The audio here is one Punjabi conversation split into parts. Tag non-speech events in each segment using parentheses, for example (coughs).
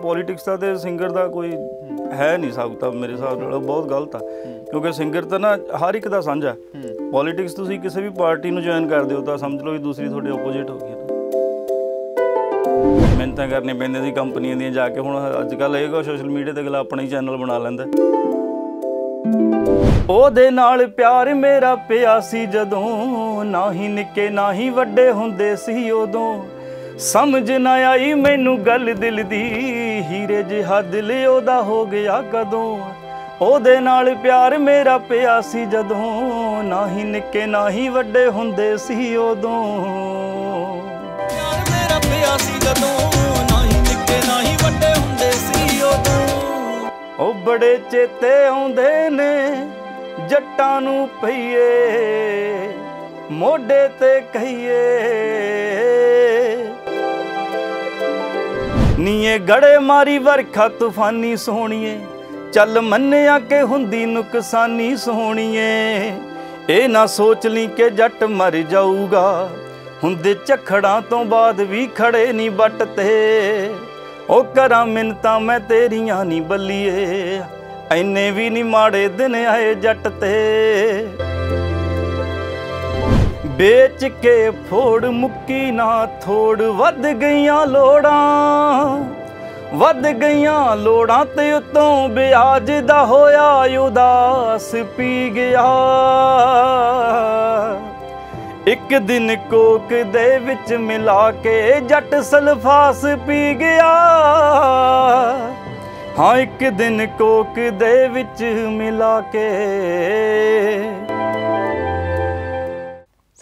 ਪੋਲਿਟਿਕਸ ਦਾ ਤੇ ਸਿੰਗਰ ਦਾ ਕੋਈ ਹੈ ਨਹੀਂ ਸਕਦਾ ਮੇਰੇ ਹਿਸਾਬ ਨਾਲ ਬਹੁਤ ਗਲਤ ਆ ਕਿਉਂਕਿ ਸਿੰਗਰ ਤਾਂ ਨਾ ਹਰ ਇੱਕ ਦਾ ਸਾਂਝਾ ਪੋਲਿਟਿਕਸ ਤੁਸੀਂ ਕਿਸੇ ਵੀ ਪਾਰਟੀ ਨੂੰ ਜੁਆਇਨ ਕਰਦੇ ਹੋ ਤਾਂ ਸਮਝ ਲਓ ਵੀ ਦੂਸਰੀ ਤੁਹਾਡੇ ਆਪੋਜ਼ਿਟ ਹੋ ਗਈ ਮੈਂ ਤਾਂ ਕਰਨੇ ਪੈਂਦੇ ਸੀ ਕੰਪਨੀਆਂ ਦੀਆਂ ਜਾ ਕੇ ਹੁਣ ਅੱਜ ਕੱਲ ਇਹ ਕੋ ਸੋਸ਼ਲ ਮੀਡੀਆ ਤੇ ਗਲਾ ਆਪਣਾ ਹੀ ਚੈਨਲ ਬਣਾ ਲੈਂਦਾ ਉਹਦੇ ਨਾਲ ਪਿਆਰ ਮੇਰਾ ਪਿਆਸੀ ਜਦੋਂ ਨਾ ਹੀ ਨਿੱਕੇ ਨਾ ਹੀ ਵੱਡੇ ਹੁੰਦੇ ਸੀ ਉਦੋਂ ਸਮਝ ਨਾ ਆਈ ਮੈਨੂੰ ਗੱਲ ਦਿਲ ਦੀ ਹੀਰੇ ਜਿਹਾ ਦਿਲ ਉਹਦਾ ਹੋ ਗਿਆ ਕਦੋਂ ਉਹਦੇ ਨਾਲ ਪਿਆਰ ਮੇਰਾ ਪਿਆ ਸੀ ਜਦੋਂ ਨਾ ਹੀ ਨਿੱਕੇ ਨਾ ਹੀ ਵੱਡੇ ਹੁੰਦੇ ਸੀ ਉਦੋਂ ਪਿਆਰ ਮੇਰਾ ਪਿਆ ਸੀ ਜਦੋਂ ਨਾ ਹੀ ਨਿੱਕੇ ਨਾ ਹੀ ਵੱਡੇ ਹੁੰਦੇ ਸੀ ਉਦੋਂ ਉਹ ਬੜੇ ਚੇਤੇ ਆਉਂਦੇ ਨੇ ਜੱਟਾਂ ਨੂੰ ਪਈਏ ਮੋਢੇ ਤੇ ਕਹੀਏ ਨੀਏ ਗੜੇ ਮਾਰੀ ਵਰਖਾ ਤੂਫਾਨੀ ਸੋਹਣੀਏ ਚੱਲ ਮੰਨਿਆ ਕੇ ਹੁੰਦੀ ਨੁਕਸਾਨੀ ਸੋਹਣੀਏ ਇਹ ਨਾ ਸੋਚ ਲਈ ਕਿ ਜੱਟ ਮਰ ਜਾਊਗਾ ਹੁੰਦੇ ਝਖੜਾਂ ਤੋਂ ਬਾਅਦ ਵੀ ਖੜੇ ਨਹੀਂ ਬੱਟ ਤੇ ਉਹ ਕਰਾਂ ਮਿੰਤਾ ਮੈਂ ਤੇਰੀਆਂ ਨਹੀਂ ਬੱਲੀਏ ਐਨੇ ਵੀ ਨਹੀਂ ਮਾੜੇ ਦਿਨ ਆਏ ਜੱਟ ਤੇ ਵੇਚ ਕੇ ਫੋੜ ਮੁੱਕੀ ਨਾ ਥੋੜ ਵੱਧ ਗਈਆਂ ਲੋੜਾਂ ਵੱਧ ਗਈਆਂ ਲੋੜਾਂ ਤੇ ਉਤੋਂ ਵਿਆਜ ਦਾ ਹੋਇਆ ਉਦਾਸ ਪੀ ਗਿਆ ਇੱਕ ਦਿਨ ਕੋਕ ਦੇ ਵਿੱਚ ਮਿਲਾ ਕੇ ਜੱਟ ਸਲਫਾਸ ਪੀ ਗਿਆ ਹਾਂ ਇੱਕ ਦਿਨ ਕੋਕ ਦੇ ਵਿੱਚ ਮਿਲਾ ਕੇ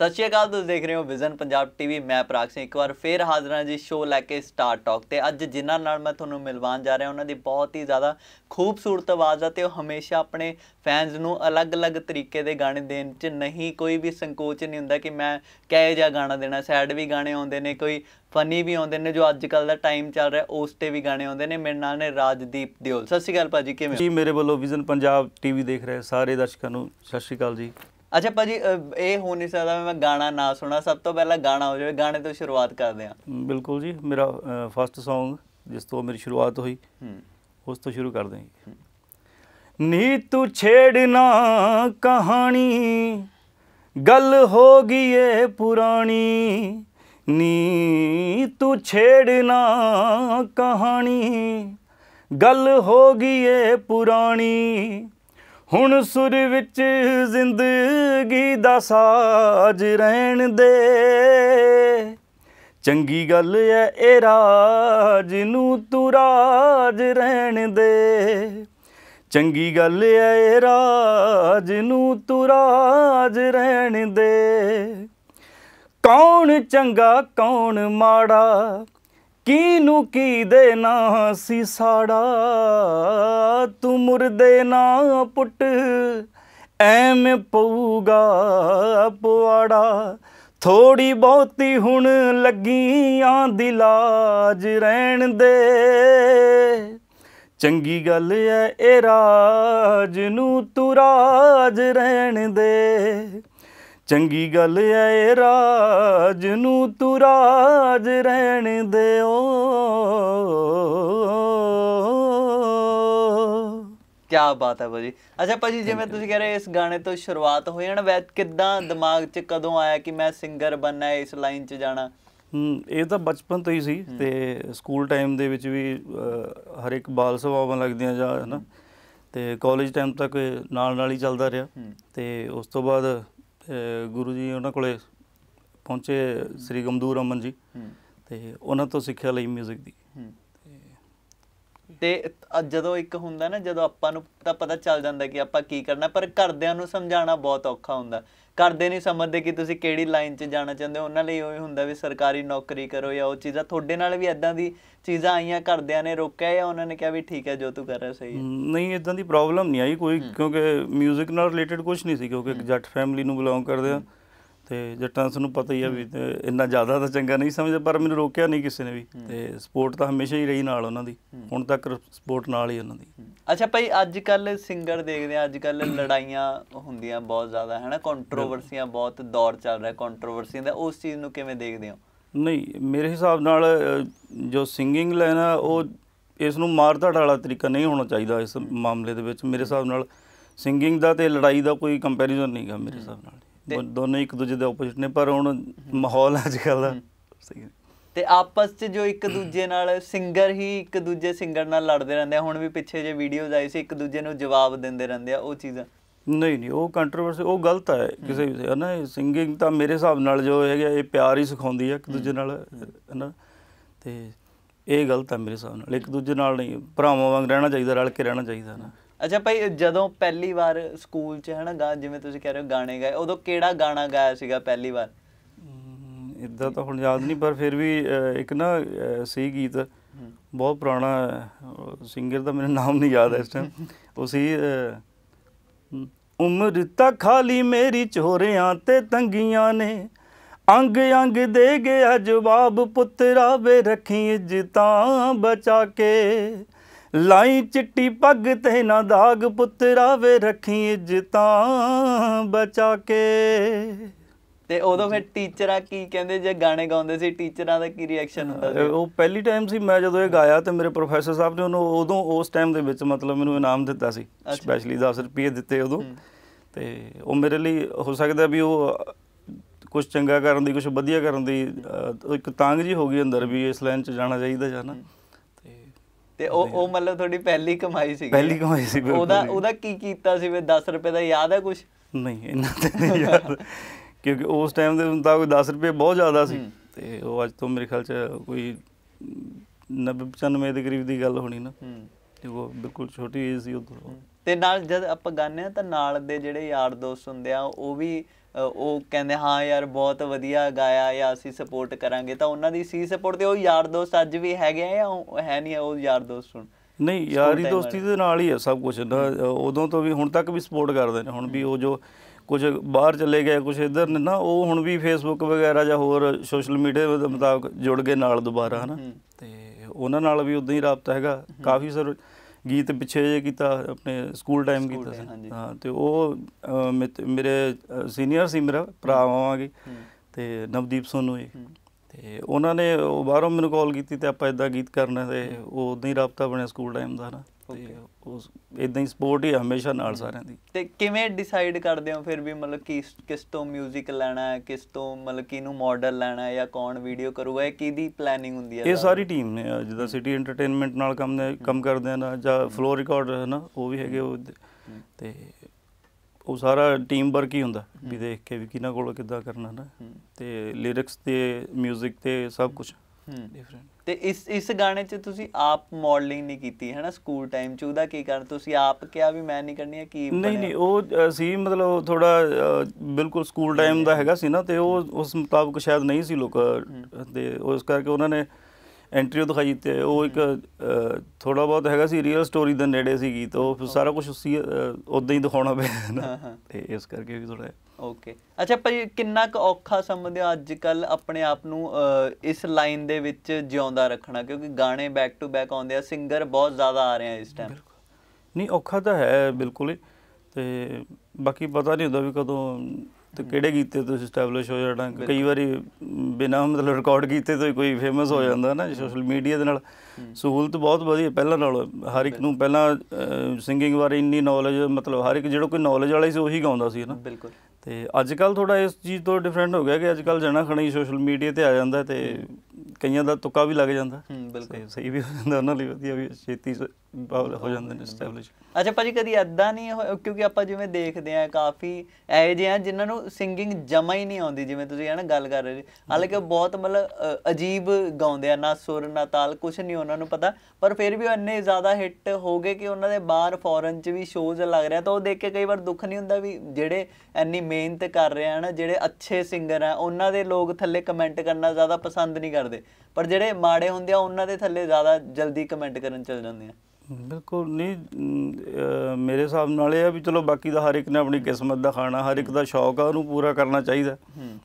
ਸਤਿ ਸ਼੍ਰੀ ਅਕਾਲ ਤੁਸੀਂ ਦੇਖ ਰਹੇ ਹੋ ਵਿਜ਼ਨ ਪੰਜਾਬ ਟੀਵੀ ਮੈਂ ਪ੍ਰਾਗ ਸਿੰਘ ਇੱਕ ਵਾਰ ਫੇਰ ਹਾਜ਼ਰ ਹਾਂ ਜੀ ਸ਼ੋਅ ਲੈ ਕੇ ਸਟਾਰ ਟਾਕ ਤੇ ਅੱਜ ਜਿਨ੍ਹਾਂ ਨਾਲ ਮੈਂ ਤੁਹਾਨੂੰ ਮਿਲਵਾਉਣ ਜਾ ਰਿਹਾ ਉਹਨਾਂ ਦੀ ਬਹੁਤ ਹੀ ਜ਼ਿਆਦਾ ਖੂਬਸੂਰਤ ਆਵਾਜ਼ ਆ ਤੇ ਉਹ ਹਮੇਸ਼ਾ ਆਪਣੇ ਫੈਨਸ ਨੂੰ ਅਲੱਗ-ਅਲੱਗ ਤਰੀਕੇ ਦੇ ਗਾਣੇ ਦੇਣ 'ਚ ਨਹੀਂ ਕੋਈ ਵੀ ਸੰਕੋਚ ਨਹੀਂ ਹੁੰਦਾ ਕਿ ਮੈਂ ਕਹੇ ਜਿਹਾ ਗਾਣਾ ਦੇਣਾ ਸੈਡ ਵੀ ਗਾਣੇ ਆਉਂਦੇ ਨੇ ਕੋਈ ਫਨੀ ਵੀ ਆਉਂਦੇ ਨੇ ਜੋ ਅੱਜ ਕੱਲ ਦਾ ਟਾਈਮ ਚੱਲ ਰਿਹਾ ਉਸ ਤੇ ਵੀ ਗਾਣੇ ਆਉਂਦੇ ਨੇ ਮੇਰੇ ਨਾਲ ਨੇ ਰਾਜਦੀਪ ਦਿਓਲ ਸਤਿ ਸ਼੍ਰੀ ਅਕਾਲ ਭਾਜੀ ਕਿਵੇਂ ਜੀ ਮੇਰੇ ਵੱਲੋਂ ਵਿਜ਼ਨ ਪੰਜਾਬ ਟੀਵੀ ਦੇਖ ਰਹੇ ਸਾਰੇ ਦਰਸ਼ਕਾਂ ਨੂੰ ਸਤਿ ਸ਼੍ਰੀ ਅਕਾਲ ਜੀ ਅੱਛਾ ਭਾਜੀ ਇਹ ਹੋ ਨਹੀਂ ਸਕਦਾ ਮੈਂ ਗਾਣਾ ਨਾ ਸੁਣਾ ਸਭ ਤੋਂ ਪਹਿਲਾਂ ਗਾਣਾ ਹੋ ਜਾਵੇ ਗਾਣੇ ਤੋਂ ਸ਼ੁਰੂਆਤ ਕਰਦੇ ਆ ਬਿਲਕੁਲ ਜੀ ਮੇਰਾ ਫਰਸਟ Song ਜਿਸ ਤੋਂ ਮੇਰੀ ਸ਼ੁਰੂਆਤ ਹੋਈ ਉਸ ਤੋਂ ਸ਼ੁਰੂ ਕਰਦੇ ਹਾਂ ਨੀ ਤੂੰ ਛੇੜਨਾ ਕਹਾਣੀ ਗੱਲ ਹੋ ਗਈ ਏ ਪੁਰਾਣੀ ਨੀ ਤੂੰ ਛੇੜਨਾ ਕਹਾਣੀ ਗੱਲ ਹੋ ਗਈ ਏ ਪੁਰਾਣੀ ਹੁਣ ਸੁਰ ਵਿੱਚ ਜ਼ਿੰਦਗੀ ਦਾ ਸਾਜ ਰਹਿਣ ਦੇ ਚੰਗੀ ਗੱਲ ਐ ਇਹ ਰਾਜ ਨੂੰ ਤੂੰ ਰਾਜ ਰਹਿਣ ਦੇ ਚੰਗੀ ਗੱਲ ਐ ਇਹ ਰਾਜ ਨੂੰ ਤੂੰ ਰਾਜ ਰਹਿਣ ਦੇ ਕੌਣ ਚੰਗਾ ਕੌਣ ਮਾੜਾ ਕੀ ਨੂੰ ਕੀ ਸੀ ਸਾੜਾ ਤੂੰ ਮੁਰਦੇ ਨਾ ਪੁੱਟ ਐਵੇਂ ਪਊਗਾ ਪਵਾੜਾ ਥੋੜੀ ਬਹੁਤੀ ਹੁਣ ਲੱਗੀਆਂ ਦਿਲਾਜ ਰਹਿਣ ਦੇ ਚੰਗੀ ਗੱਲ ਐ ਇਹ ਰਾਜ ਨੂੰ ਤੁਰਾਜ ਰਹਿਣ ਦੇ ਚੰਗੀ ਗੱਲ ਐ ਰਾਜ ਨੂੰ ਤੂੰ ਰਾਜ ਰਹਿਣ ਦਿਓ ਕੀ ਬਾਤ ਹੈ ਭਾਜੀ ਅੱਛਾ ਭਾਜੀ ਜਿਵੇਂ ਤੁਸੀਂ ਕਹਿ ਰਹੇ ਇਸ ਗਾਣੇ ਤੋਂ ਸ਼ੁਰੂਆਤ ਹੋਈ ਹਨ ਨਾ ਵੈ ਕਿਦਾਂ ਦਿਮਾਗ 'ਚ ਕਦੋਂ ਆਇਆ ਕਿ ਮੈਂ ਸਿੰਗਰ ਬੰਨਾ ਇਸ ਲਾਈਨ 'ਚ ਜਾਣਾ ਇਹ ਤਾਂ ਬਚਪਨ ਤੋਂ ਹੀ ਸੀ ਤੇ ਸਕੂਲ ਟਾਈਮ ਦੇ ਵਿੱਚ ਵੀ ਹਰ ਇੱਕ ਬਾਲ ਸਭਾਵਾਂ ਲੱਗਦੀਆਂ ਜਾਂ ਹਨਾ ਤੇ ਕਾਲਜ ਟਾਈਮ ਤੱਕ ਨਾਲ ਨਾਲ ਹੀ ਚੱਲਦਾ ਰਿਹਾ ਤੇ ਉਸ ਤੋਂ ਬਾਅਦ ਗੁਰੂ ਜੀ ਉਹਨਾਂ ਕੋਲੇ ਪਹੁੰਚੇ ਸ੍ਰੀ ਗਮਦੂਰ ਅਮਨ ਜੀ ਤੇ ਉਹਨਾਂ ਤੋਂ ਸਿੱਖਿਆ ਲਈ 뮤직 ਦੀ ਤੇ ਜਦੋਂ ਇੱਕ ਹੁੰਦਾ ਨਾ ਜਦੋਂ ਆਪਾਂ ਨੂੰ ਤਾਂ ਪਤਾ ਚੱਲ ਜਾਂਦਾ ਕਿ ਆਪਾਂ ਕੀ ਕਰਨਾ ਪਰ ਘਰਦਿਆਂ ਨੂੰ ਸਮਝਾਉਣਾ ਬਹੁਤ ਔਖਾ ਹੁੰਦਾ ਕਰਦੇ ਨਹੀਂ ਸਮਝਦੇ ਕਿ ਤੁਸੀਂ ਕਿਹੜੀ ਲਾਈਨ 'ਚ ਜਾਣਾ ਚਾਹੁੰਦੇ ਹੋ ਉਹਨਾਂ ਲਈ ਉਹ ਹੁੰਦਾ ਵੀ ਸਰਕਾਰੀ ਨੌਕਰੀ ਕਰੋ ਜਾਂ ਉਹ ਚੀਜ਼ਾਂ ਤੁਹਾਡੇ ਨਾਲ ਵੀ ਐਦਾਂ ਦੀ ਚੀਜ਼ਾਂ ਆਈਆਂ ਕਰਦਿਆਂ ਨੇ ਰੋਕਿਆ ਜਾਂ ਉਹਨਾਂ ਨੇ ਕਿਹਾ ਵੀ ਠੀਕ ਹੈ ਜੋ ਤੂੰ ਕਰ ਰਿਹਾ ਸਹੀ ਨਹੀਂ ਇਦਾਂ ਦੀ ਪ੍ਰੋਬਲਮ ਨਹੀਂ ਆਈ ਕੋਈ ਕਿਉਂਕਿ 뮤직 ਨਾਲ ਰਿਲੇਟਡ ਕੁਝ ਨਹੀਂ ਸੀ ਕਿਉਂਕਿ ਜੱਟ ਫੈਮਿਲੀ ਨੂੰ ਬਿਲੋਂਗ ਕਰਦੇ ਆ ਤੇ ਜੱਟਾਂ ਨੂੰ ਪਤਾ ਹੀ ਆ ਵੀ ਇੰਨਾ ਜ਼ਿਆਦਾ ਤਾਂ ਚੰਗਾ ਨਹੀਂ ਸਮਝਦੇ ਪਰ ਮੈਨੂੰ ਰੋਕਿਆ ਨਹੀਂ ਕਿਸੇ ਨੇ ਵੀ ਤੇ ਸਪੋਰਟ ਤਾਂ ਹਮੇਸ਼ਾ ਹੀ ਰਹੀ ਨਾਲ ਉਹਨਾਂ ਦੀ ਹੁਣ ਤੱਕ ਸਪੋਰਟ ਨਾਲ ਹੀ ਉਹਨਾਂ ਦੀ ਅੱਛਾ ਭਾਈ ਅੱਜ ਕੱਲ ਸਿੰਗਰ ਦੇਖਦੇ ਆ ਅੱਜ ਕੱਲ ਲੜਾਈਆਂ ਹੁੰਦੀਆਂ ਬਹੁਤ ਜ਼ਿਆਦਾ ਹੈਨਾ ਕੰਟਰੋਵਰਸੀਆਂ ਬਹੁਤ ਦੌਰ ਚੱਲ ਰਿਹਾ ਕੰਟਰੋਵਰਸੀਆਂ ਦਾ ਉਸ ਚੀਜ਼ ਨੂੰ ਕਿਵੇਂ ਦੇਖਦੇ ਹੋ ਨਹੀਂ ਮੇਰੇ ਹਿਸਾਬ ਨਾਲ ਜੋ ਸਿੰਗਿੰਗ ਲੈਣਾ ਉਹ ਇਸ ਨੂੰ ਮਾਰਧੜ ਵਾਲਾ ਤਰੀਕਾ ਨਹੀਂ ਹੋਣਾ ਚਾਹੀਦਾ ਇਸ ਮਾਮਲੇ ਦੇ ਵਿੱਚ ਮੇਰੇ ਹਿਸਾਬ ਨਾਲ ਸਿੰਗਿੰਗ ਦਾ ਤੇ ਲੜਾਈ ਦਾ ਕੋਈ ਕੰਪੈਰੀਜ਼ਨ ਨਹੀਂਗਾ ਮੇਰੇ ਹਿਸਾਬ ਨਾਲ ਦੋਨੇ ਇੱਕ ਦੂਜੇ ਦੇ ਆਪੋਜ਼ਿਟ ਨੇ ਪਰ ਹੁਣ ਮਾਹੌਲ ਅੱਜ ਕੱਲ ਦਾ ਸਹੀ ਹੈ ਤੇ ਆਪਸ 'ਚ ਜੋ ਇੱਕ ਦੂਜੇ ਨਾਲ ਸਿੰਗਰ ਹੀ ਇੱਕ ਦੂਜੇ ਸਿੰਗਰ ਨਾਲ ਲੜਦੇ ਰਹਿੰਦੇ ਆ ਹੁਣ ਵੀ ਪਿੱਛੇ ਜੇ ਵੀਡੀਓਜ਼ ਆਈ ਸੀ ਇੱਕ ਦੂਜੇ ਨੂੰ ਜਵਾਬ ਦਿੰਦੇ ਰਹਿੰਦੇ ਆ ਉਹ ਚੀਜ਼ਾਂ ਨਹੀਂ ਨਹੀਂ ਉਹ ਕੰਟਰੋਵਰਸੀ ਉਹ ਗਲਤ ਹੈ ਕਿਸੇ ਵੀ ਹੈ ਨਾ ਸਿੰਗਿੰਗ ਤਾਂ ਮੇਰੇ ਹਿਸਾਬ ਨਾਲ ਜੋ ਹੈਗਾ ਇਹ ਪਿਆਰ ਹੀ ਸਿਖਾਉਂਦੀ ਹੈ ਇੱਕ ਦੂਜੇ ਨਾਲ ਹੈ ਨਾ ਤੇ ਇਹ ਗਲਤ ਹੈ ਮੇਰੇ ਹਿਸਾਬ ਨਾਲ ਇੱਕ ਦੂਜੇ ਨਾਲ ਨਹੀਂ ਭਰਾਵਾਂ ਵਾਂਗ ਰਹਿਣਾ ਚਾਹੀਦਾ ਰਲ ਕੇ ਰਹਿਣਾ ਚਾਹੀਦਾ ਨਾ ਅੱਛਾ ਭਾਈ ਜਦੋਂ ਪਹਿਲੀ ਵਾਰ ਸਕੂਲ 'ਚ ਹੈ ਨਾ ਗਾ ਜਿਵੇਂ ਤੁਸੀਂ ਕਹਿ ਰਹੇ ਹੋ ਗਾਣੇ ਗਾਏ ਉਦੋਂ ਕਿਹੜਾ ਗਾਣਾ ਗਾਇਆ ਸੀਗਾ ਪਹਿਲੀ ਵਾਰ ਇਦਾਂ ਤਾਂ ਹੁਣ ਯਾਦ ਨਹੀਂ ਪਰ ਫਿਰ ਵੀ ਇੱਕ ਨਾ ਸੀ ਗੀਤ ਬਹੁਤ ਪੁਰਾਣਾ ਸਿੰਗਰ ਦਾ ਮੈਨੂੰ ਨਾਮ ਨਹੀਂ ਯਾਦ ਇਸ ਟਾਈਮ ਉਹ ਸੀ ਉਮਰ ਤਾਂ ਖਾਲੀ ਮੇਰੀ ਚੋਰਿਆਂ ਤੇ ਤੰਗੀਆਂ ਨੇ ਅੰਗ ਅੰਗ ਦੇ ਗਿਆ ਜਵਾਬ ਪੁੱਤਰਾ ਵੇ ਰੱਖੀ ਇੱਜ਼ਤਾਂ ਬਚਾ ਕੇ ਲਾਈ ਚਿੱਟੀ ਪੱਗ ਤੇ ਨਾ ਦਾਗ ਪੁੱਤਰਾ ਵੇ ਰੱਖੀ ਇੱਜ਼ਤਾਂ ਬਚਾ ਕੇ ਤੇ ਉਦੋਂ ਫਿਰ ਟੀਚਰਾਂ ਕੀ ਕਹਿੰਦੇ ਜੇ ਗਾਣੇ ਗਾਉਂਦੇ ਸੀ ਟੀਚਰਾਂ ਦਾ ਕੀ ਰਿਐਕਸ਼ਨ ਹੁੰਦਾ ਸੀ ਉਹ ਪਹਿਲੀ ਟਾਈਮ ਸੀ ਮੈਂ ਜਦੋਂ ਇਹ ਗਾਇਆ ਤੇ ਮੇਰੇ ਪ੍ਰੋਫੈਸਰ ਸਾਹਿਬ ਨੇ ਉਹਨੂੰ ਉਦੋਂ ਉਸ ਟਾਈਮ ਦੇ ਵਿੱਚ ਮਤਲਬ ਮੈਨੂੰ ਇਨਾਮ ਦਿੱਤਾ ਸੀ ਸਪੈਸ਼ਲੀ 10 ਰੁਪਏ ਦਿੱਤੇ ਉਦੋਂ ਤੇ ਉਹ ਮੇਰੇ ਲਈ ਹੋ ਸਕਦਾ ਵੀ ਉਹ ਕੁਝ ਚੰਗਾ ਕਰਨ ਦੀ ਕੁਝ ਵਧੀਆ ਕਰਨ ਦੀ ਇੱਕ ਤਾਂਗ ਜੀ ਹੋ ਗਈ ਅੰਦਰ ਵੀ ਇਸ ਲਾਈਨ 'ਚ ਜਾਣਾ ਚਾਹੀਦਾ ਜਾਣਾ ਤੇ ਉਹ ਉਹ ਮਤਲਬ ਤੁਹਾਡੀ ਪਹਿਲੀ ਕਮਾਈ ਸੀ ਪਹਿਲੀ ਕਮਾਈ ਸੀ ਉਹਦਾ ਉਹਦਾ ਕੀ ਕੀਤਾ ਸੀ ਵੇ 10 ਰੁਪਏ ਦਾ ਯਾਦ ਹੈ ਕੁਝ ਨਹੀਂ ਇਹਨਾਂ ਤੇ ਨਹੀਂ ਯਾਦ ਕਿਉਂਕਿ ਉਸ ਟਾਈਮ ਦੇ ਹੁੰਦਾ ਕੋਈ 10 ਰੁਪਏ ਬਹੁਤ ਜ਼ਿਆਦਾ ਸੀ ਤੇ ਉਹ ਅੱਜ ਤੋਂ ਮੇਰੇ ਖਿਆਲ 'ਚ ਕੋਈ 90 95 ਦੇ ਕਰੀਬ ਦੀ ਗੱਲ ਹੋਣੀ ਨਾ ਤੇ ਉਹ ਬਿਲਕੁਲ ਛੋਟੀ ਏਜ ਸੀ ਉਦੋਂ ਤੇ ਨਾਲ ਜਦ ਆਪਾਂ ਗਾਣੇ ਆ ਤਾਂ ਨਾਲ ਦੇ ਜਿਹੜੇ ਯਾਰ ਦੋਸਤ ਹੁੰਦੇ ਆ ਉਹ ਵੀ ਉਹ ਕਹਿੰਦੇ ਹਾਂ ਯਾਰ ਬਹੁਤ ਵਧੀਆ ਗਾਇਆ ਜਾਂ ਅਸੀਂ ਸਪੋਰਟ ਕਰਾਂਗੇ ਤਾਂ ਉਹਨਾਂ ਦੀ ਸੀ ਸਪੋਰਟ ਤੇ ਉਹ ਯਾਰ ਦੋਸਤ ਅੱਜ ਵੀ ਹੈਗੇ ਆ ਜਾਂ ਹੈ ਨਹੀਂ ਉਹ ਯਾਰ ਦੋਸਤ ਹੁਣ ਨਹੀਂ ਯਾਰੀ ਦੋਸਤੀ ਦੇ ਨਾਲ ਹੀ ਆ ਸਭ ਕੁਝ ਉਦੋਂ ਤੋਂ ਵੀ ਹੁਣ ਤੱਕ ਵੀ ਸਪੋਰਟ ਕਰਦੇ ਨੇ ਹੁਣ ਵੀ ਉਹ ਜੋ ਕੁਝ ਬਾਹਰ ਚਲੇ ਗਏ ਕੁਝ ਇਧਰ ਨੇ ਨਾ ਉਹ ਹੁਣ ਵੀ ਫੇਸਬੁੱਕ ਵਗੈਰਾ ਜਾਂ ਹੋਰ ਸੋਸ਼ਲ ਮੀਡੀਆ ਦੇ ਮੁਤਾਬਕ ਜੁੜ ਗਏ ਨਾਲ ਦੁਬਾਰਾ ਹਨਾ ਤੇ ਉਹਨਾਂ ਨਾਲ ਵੀ ਉਦਾਂ ਹੀ ਰਾਬਤਾ ਹੈਗਾ ਕਾਫੀ ਸਰ ਗੀਤ ਪਿੱਛੇ ਜੇ ਕੀਤਾ ਆਪਣੇ ਸਕੂਲ ਟਾਈਮ ਕੀਤਾ ਸੀ ਹਾਂ ਤੇ ਉਹ ਮੇਰੇ ਸੀਨੀਅਰ ਸੀ ਮੇਰਾ ਭਰਾ ਆਵਾਂਗੇ ਤੇ ਨਵਦੀਪ ਸੋਨੂ ਜੀ ਤੇ ਉਹਨਾਂ ਨੇ ਉਹ ਬਾਹਰੋਂ ਮੈਨੂੰ ਕਾਲ ਕੀਤੀ ਤੇ ਆਪਾਂ ਇਦਾਂ ਗੀਤ ਕਰਨਾ ਤੇ ਉਹ ਉਦਾਂ ਹੀ ਰਾਬਤਾ ਬਣਿਆ ਸਕੂਲ ਟਾਈਮ ਦਾ ਨਾ ਤੇ ਉਸ ਇਦਾਂ ਹੀ ਸਪੋਰਟ ਹੀ ਹਮੇਸ਼ਾ ਨਾਲ ਸਾਰਿਆਂ ਦੀ ਤੇ ਕਿਵੇਂ ਡਿਸਾਈਡ ਕਰਦੇ ਹੋ ਫਿਰ ਵੀ ਮਤਲਬ ਕਿ ਕਿਸ ਤੋਂ 뮤직 ਲੈਣਾ ਹੈ ਕਿਸ ਤੋਂ ਮਤਲਬ ਕਿ ਇਹਨੂੰ ਮਾਡਲ ਲੈਣਾ ਹੈ ਜਾਂ ਕੌਣ ਵੀਡੀਓ ਕਰੂਗਾ ਇਹ ਕਿਹਦੀ ਪਲੈਨਿੰਗ ਹੁੰਦੀ ਹੈ ਇਹ ਸਾਰੀ ਟੀਮ ਨੇ ਜਿਹਦਾ ਸਿਟੀ ਐਂਟਰਟੇਨਮੈਂਟ ਨਾਲ ਕੰਮ ਕੰਮ ਕਰਦੇ ਹਨ ਜਾਂ ਫਲੋ ਰਿਕਾਰਡ ਹੈ ਨਾ ਉਹ ਵੀ ਹੈਗੇ ਉਹ ਤੇ ਉਹ ਸਾਰਾ ਟੀਮ ਵਰਕ ਹੀ ਹੁੰਦਾ ਵੀ ਦੇਖ ਕੇ ਵੀ ਕਿਹਨਾਂ ਕੋਲ ਕਿੱਦਾਂ ਕਰਨਾ ਨਾ ਤੇ ਲਿਰਿਕਸ ਤੇ 뮤직 ਤੇ ਸਭ ਕੁਝ ਡਿਫਰੈਂਟ ਤੇ ਇਸ ਇਸ ਗਾਣੇ 'ਚ ਤੁਸੀਂ ਆਪ ਮਾਡਲਿੰਗ ਨਹੀਂ ਕੀਤੀ ਹੈ ਨਾ ਸਕੂਲ ਟਾਈਮ 'ਚ ਉਹਦਾ ਕੀ ਕਰਨ ਤੁਸੀਂ ਆਪ ਕਿਹਾ ਵੀ ਮੈਂ ਨਹੀਂ ਕਰਨੀ ਆ ਕੀ ਨਹੀਂ ਨਹੀਂ ਉਹ ਸੀ ਮਤਲਬ ਥੋੜਾ ਬਿਲਕੁਲ ਸਕੂਲ ਟਾਈਮ ਦਾ ਹੈਗਾ ਸੀ ਨਾ ਤੇ ਉਹ ਉਸ ਮੁਤਾਬਕ ਸ਼ਾਇਦ ਨਹੀਂ ਸੀ ਲੋਕ ਤੇ ਉਸ ਕਰਕੇ ਉਹਨਾਂ ਨੇ ਐਂਟਰੀ ਦਿਖਾਈ ਤੇ ਉਹ ਇੱਕ ਥੋੜਾ ਬਹੁਤ ਹੈਗਾ ਸੀ ਰੀਅਲ ਸਟੋਰੀ ਦੇ ਨੇੜੇ ਸੀਗੀ ਤੇ ਉਹ ਸਾਰਾ ਕੁਝ ਉਸੇ ਉਦਾਂ ਹੀ ਦਿਖਾਉਣਾ ਪਿਆ ਨਾ ਤੇ ਇਸ ਕਰਕੇ ਵੀ ਥੋੜਾ ਓਕੇ ਅੱਛਾ ਭਾਈ ਕਿੰਨਾ ਕੁ ਔਖਾ ਸਮਝਦੇ ਹੋ ਅੱਜ ਕੱਲ ਆਪਣੇ ਆਪ ਨੂੰ ਇਸ ਲਾਈਨ ਦੇ ਵਿੱਚ ਜਿਉਂਦਾ ਰੱਖਣਾ ਕਿਉਂਕਿ ਗਾਣੇ ਬੈਕ ਟੂ ਬੈਕ ਆਉਂਦੇ ਆ ਸਿੰਗਰ ਬਹੁਤ ਜ਼ਿਆਦਾ ਆ ਰਹੇ ਆ ਇਸ ਟਾਈਮ ਨਹੀਂ ਔਖਾ ਤਾਂ ਹੈ ਬਿਲਕੁਲ ਤੇ ਬਾਕੀ ਪਤਾ ਨਹੀਂ ਹੁੰਦਾ ਵੀ ਕਦੋਂ ਤੇ ਕਿਹੜੇ ਗੀਤੇ ਤੋਂ ਸਟੈਬਲਿਸ਼ ਹੋ ਜਾਣਾ ਕਈ ਵਾਰੀ ਬਿਨਾ ਮਤਲਬ ਰਿਕਾਰਡ ਕੀਤੇ ਤੋਂ ਕੋਈ ਫੇਮਸ ਹੋ ਜਾਂਦਾ ਨਾ ਸੋਸ਼ਲ ਮੀਡੀਆ ਦੇ ਨਾਲ ਸਹੂਲਤ ਬਹੁਤ ਵਧੀਆ ਪਹਿਲਾਂ ਨਾਲ ਹਰ ਇੱਕ ਨੂੰ ਪਹਿਲਾਂ ਸਿੰਗਿੰਗ ਬਾਰੇ ਇੰਨੀ ਨੌਲੇਜ ਮਤਲਬ ਹਰ ਇੱਕ ਜਿਹੜਾ ਕੋਈ ਨੌਲੇਜ ਵਾਲਾ ਸੀ ਉਹੀ ਗਾਉਂਦਾ ਸੀ ਨਾ ਬਿਲਕੁਲ ਤੇ ਅੱਜ ਕੱਲ ਥੋੜਾ ਇਸ ਚੀਜ਼ ਤੋਂ ਡਿਫਰੈਂਟ ਹੋ ਗਿਆ ਕਿ ਅੱਜ ਕੱਲ ਜਣਾ ਖਣਾ ਹੀ ਸੋਸ਼ਲ ਮੀਡੀਆ ਤੇ ਆ ਜਾਂਦਾ ਤੇ ਕਈਆਂ ਦਾ ਤੁੱਕਾ ਵੀ ਲੱਗ ਜਾਂਦਾ ਬਿਲਕੁਲ ਸਹੀ ਵੀ ਹੋ ਜਾਂਦਾ ਉਹਨਾਂ ਲਈ ਵਧੀਆ ਵੀ ਛੇਤੀ ਹੋ ਜਾਂਦੇ ਨੇ ਸਟੈਬਲਿਸ਼ ਅੱਛਾ ਭਾਜੀ ਕਦੀ ਐਦਾਂ ਨਹੀਂ ਕਿਉਂਕਿ ਆਪਾਂ ਜਿਵੇਂ ਦੇਖਦੇ ਆ ਕਾਫੀ ਐ ਜਿਹੇ ਆ ਜਿਨ੍ਹਾਂ ਨੂੰ ਸਿੰਗਿੰਗ ਜਮਾ ਹੀ ਨਹੀਂ ਆਉਂਦੀ ਜਿਵੇਂ ਤੁਸੀਂ ਹਨਾ ਗੱਲ ਕਰ ਰਹੇ ਹਾਲਾਂਕਿ ਬਹੁਤ ਮਤਲਬ ਅਜੀਬ ਗਾਉਂਦੇ ਆ ਨਾ ਸੁਰ ਨਾ ਤਾਲ ਕੁਝ ਨਹੀਂ ਉਹਨਾਂ ਨੂੰ ਪਤਾ ਪਰ ਫਿਰ ਵੀ ਉਹ ਇੰਨੇ ਜ਼ਿਆਦਾ ਹਿੱਟ ਹੋ ਗਏ ਕਿ ਉਹਨਾਂ ਦੇ ਬਾਹਰ ਫੋਰਨ 'ਚ ਵੀ ਸ਼ੋਜ਼ ਲੱਗ ਰਿਹਾ ਤਾਂ ਉਹ ਦੇਖ ਕੇ ਕਈ ਵਾਰ ਦੁੱਖ ਨਹੀਂ ਹੁੰਦਾ ਵੀ ਜਿਹੜੇ ਇੰਨੀ ਮਿਹਨਤ ਕਰ ਰਹੇ ਆ ਨਾ ਜਿਹੜੇ ਅੱਛੇ ਸਿੰਗਰ ਆ ਉਹਨਾਂ ਦੇ ਲੋਕ ਥੱਲੇ ਕਮੈਂਟ ਕਰਨਾ ਜ਼ਿਆਦਾ ਪਸੰਦ ਨਹੀਂ ਕਰਦੇ ਪਰ ਜਿਹੜੇ ਮਾੜੇ ਹੁੰਦੇ ਆ ਉਹਨਾਂ ਦੇ ਥੱਲੇ ਜ਼ਿਆਦਾ ਜਲਦੀ ਕਮੈਂਟ ਕਰਨ ਚੱਲ ਜਾਂਦੇ ਆ ਬਿਲਕੁਲ ਨਹੀਂ ਮੇਰੇ ਹਿਸਾਬ ਨਾਲ ਇਹ ਆ ਵੀ ਚਲੋ ਬਾਕੀ ਦਾ ਹਰ ਇੱਕ ਨੇ ਆਪਣੀ ਕਿਸਮਤ ਦਾ ਖਾਣਾ ਹਰ ਇੱਕ ਦਾ ਸ਼ੌਕ ਆ ਉਹਨੂੰ ਪੂਰਾ ਕਰਨਾ ਚਾਹੀਦਾ